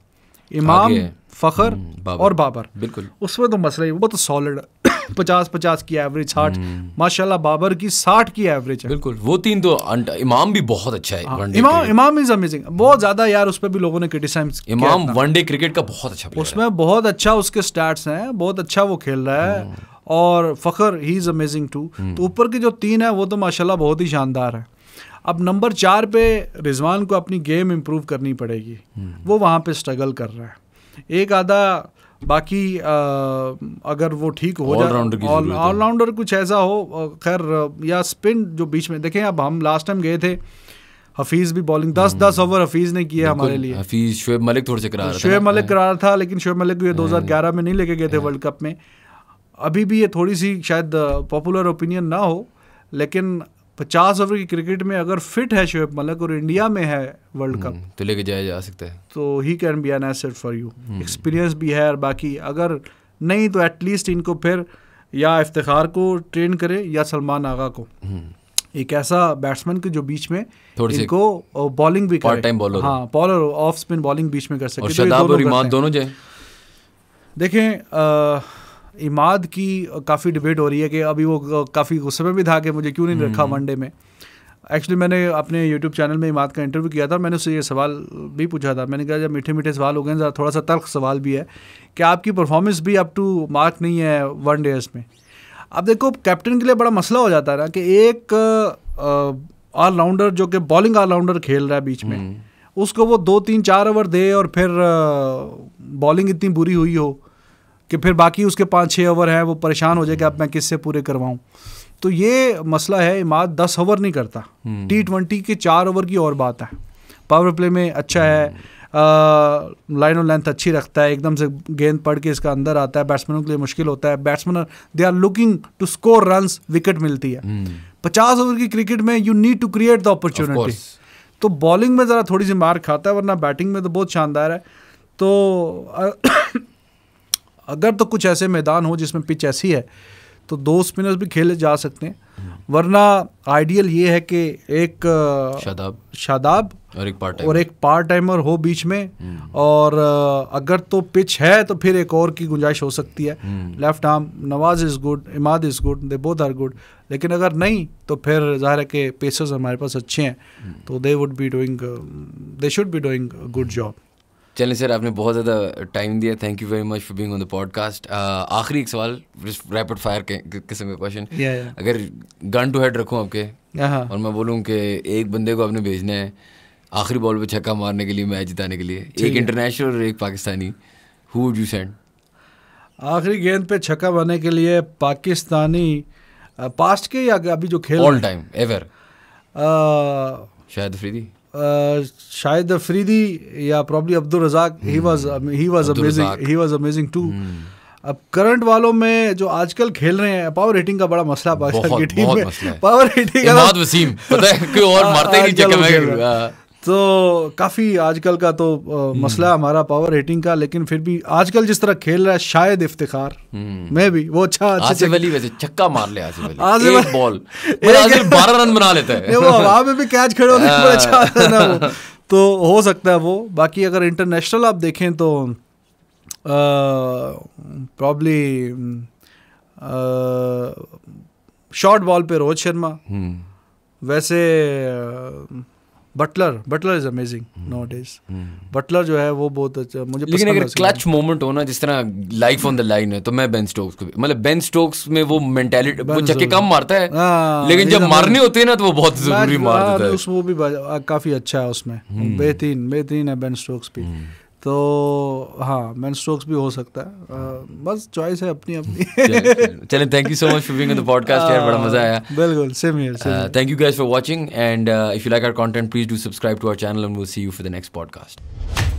इमाम फखर hmm, बाबर। और बाबर बिल्कुल उसमें तो मसला ही वो तो सॉलिड पचास पचास की एवरेज साठ हम्म। माशाल्लाह बाबर की साठ की एवरेज है बिल्कुल वो तीन तो अं, इमाम भी बहुत अच्छा है हाँ, इमाम इमाम इज अमेजिंग बहुत ज्यादा यार उस पर भी लोगों ने क्रिटिसाइज इमाम वनडे क्रिकेट का बहुत अच्छा उसमें बहुत अच्छा उसके स्टैट्स हैं बहुत अच्छा वो खेल रहा है हम्म। और Fakhar he is amazing too तो ऊपर के जो तीन है वो तो माशाल्लाह बहुत ही शानदार है अब नंबर चार पे रिजवान को अपनी गेम इम्प्रूव करनी पड़ेगी हम्म। वो वहाँ पे स्ट्रगल कर रहा है एक आधा बाकी आ, अगर वो ठीक हो जाए ऑलराउंडर कुछ ऐसा हो खैर या स्पिन जो बीच में देखें अब हम लास्ट टाइम गए थे हफीज़ भी बॉलिंग दस दस ओवर हम्म। हफीज़ ने किया हमारे लिए हफीज़ शुएब मलिक थोड़े से करार तो शुएब मलिक हाँ। करार था लेकिन शुएब मलिक को ये 2011 हाँ। में नहीं लेके गए थे वर्ल्ड हाँ। कप में अभी भी ये थोड़ी सी शायद पॉपुलर ओपिनियन ना हो लेकिन पचास ओवर की क्रिकेट में अगर फिट है शोएब मलिक और इंडिया में है वर्ल्ड हम्म, कप तो लेके जाया जा सकता है तो he can be an asset for you experience भी है और बाकी अगर नहीं तो एटलीस्ट इनको फिर या इफ्तार को ट्रेन करें या सलमान आगा को हम्म। एक ऐसा बैट्समैन के जो बीच में इनको बॉलिंग भी करे टाइम बॉलर हाँ बॉलर ऑफ स्पिन बॉलिंग बीच में कर सके और तो दोनों, दोनों जाए देखें इमाद की काफ़ी डिबेट हो रही है कि अभी वो काफ़ी गुस्से में भी था कि मुझे क्यों नहीं रखा वनडे हम्म। में एक्चुअली मैंने अपने यूट्यूब चैनल में इमाद का इंटरव्यू किया था मैंने उससे ये सवाल भी पूछा था मैंने कहा जब मीठे मीठे सवाल हो गए ना थोड़ा सा तर्क सवाल भी है कि आपकी परफॉर्मेंस भी अप टू मार्क नहीं है वन डेज में अब देखो कैप्टन के लिए बड़ा मसला हो जाता है ना कि एक ऑलराउंडर जो कि बॉलिंग ऑलराउंडर खेल रहा है बीच में हम्म। उसको वो दो तीन चार ओवर दे और फिर बॉलिंग इतनी बुरी हुई हो कि फिर बाकी उसके पाँच छः ओवर हैं वो परेशान हो जाए कि अब मैं किससे पूरे करवाऊँ तो ये मसला है इमाद दस ओवर नहीं करता टी हम्म। ट्वेंटी के चार ओवर की और बात है पावर प्ले में अच्छा है लाइन और लेंथ अच्छी रखता है एकदम से गेंद पढ़ के इसका अंदर आता है बैट्समैनों के लिए मुश्किल होता है batsman they are looking to score run wicket मिलती है हम्म। पचास ओवर की क्रिकेट में you need to create the opportunity तो बॉलिंग में ज़रा थोड़ी सी मार खाता है वरना बैटिंग में तो बहुत शानदार है तो अगर तो कुछ ऐसे मैदान हो जिसमें पिच ऐसी है तो दो स्पिनर्स भी खेले जा सकते हैं वरना आइडियल ये है कि एक शादाब शादाब और एक पार्ट और एक पार्ट टाइमर हो बीच में हम्म। और अगर तो पिच है तो फिर एक और की गुंजाइश हो सकती है left arm hmm. Nawaz is good Imad is good they both are good लेकिन अगर नहीं तो फिर ज़ाहिर है कि पेसर्स हमारे पास अच्छे हैं हम्म। तो they would be doing they should be doing good job चलें सर आपने बहुत ज़्यादा टाइम दिया thank you very much for being on the podcast आखिरी एक सवाल रैपिड फायर के किस्म का क्वेश्चन अगर गन टू हेड रखूँ आपके हाँ, हाँ. और मैं बोलूँ कि एक बंदे को आपने भेजना है आखिरी बॉल पे छक्का मारने के लिए मैच जिताने के लिए एक इंटरनेशनल और एक पाकिस्तानी हु यू सेंड आखिरी गेंद पे छक्का मारने के लिए पाकिस्तानी पास्ट uh, के या अभी जो खेल ऑल टाइम एवर शायद फ्रीदी शायद अफरीदी या probably Abdul Razzaq he was he was amazing he was amazing too अब करंट वालों में जो आजकल खेल रहे हैं पावर हिटिंग का बड़ा मसला पाकिस्तान की टीम में पावर हिटिंग का वसीम पता है कोई और मारते नहीं चक्कर में तो काफ़ी आजकल का तो आ, हम्म। मसला हमारा पावर हेटिंग का लेकिन फिर भी आजकल जिस तरह खेल रहा है शायद इफ्तिखार हम्म। मैं भी वो अच्छा, अच्छा आसिफ अली वैसे छक्का मार ले आसिफ अली आसिफ एक बॉल आसिफ 12 रन बना लेता है वो हवा में भी कैच खड़े होने पर अच्छा ना वो तो हो सकता है वो बाकी अगर इंटरनेशनल आप देखें तो प्रॉब्ली शॉर्ट बॉल पे रोहित शर्मा हम्म। वैसे Buttler Buttler is amazing nowadays Buttler जो है वो बहुत अच्छा मुझे लेकिन अगर क्लच मोमेंट हो ना जिस तरह लाइफ ऑन द लाइन है तो मैं बेन स्टोक्स को मतलब बेन स्टोक्स में वो मेंटेलिटी वो चक्के कम मारता है आ, हाँ, लेकिन जब मारने होते हैं ना तो वो बहुत जरूरी मार हाँ, देता तो है उस वो भी काफी अच्छा है उसमें hmm. बेहतरीन बेहतरीन है बेन स्टोक्स भी hmm. तो हाँ मैन स्ट्रोक्स भी हो सकता है uh, बस चॉइस है अपनी अपनी चले thank you so much for being in the podcast यार बड़ा मजा आया हाँ, बिल्कुल same here thank you guys for watching and if you like our content please do subscribe to our channel and we will see you for the next podcast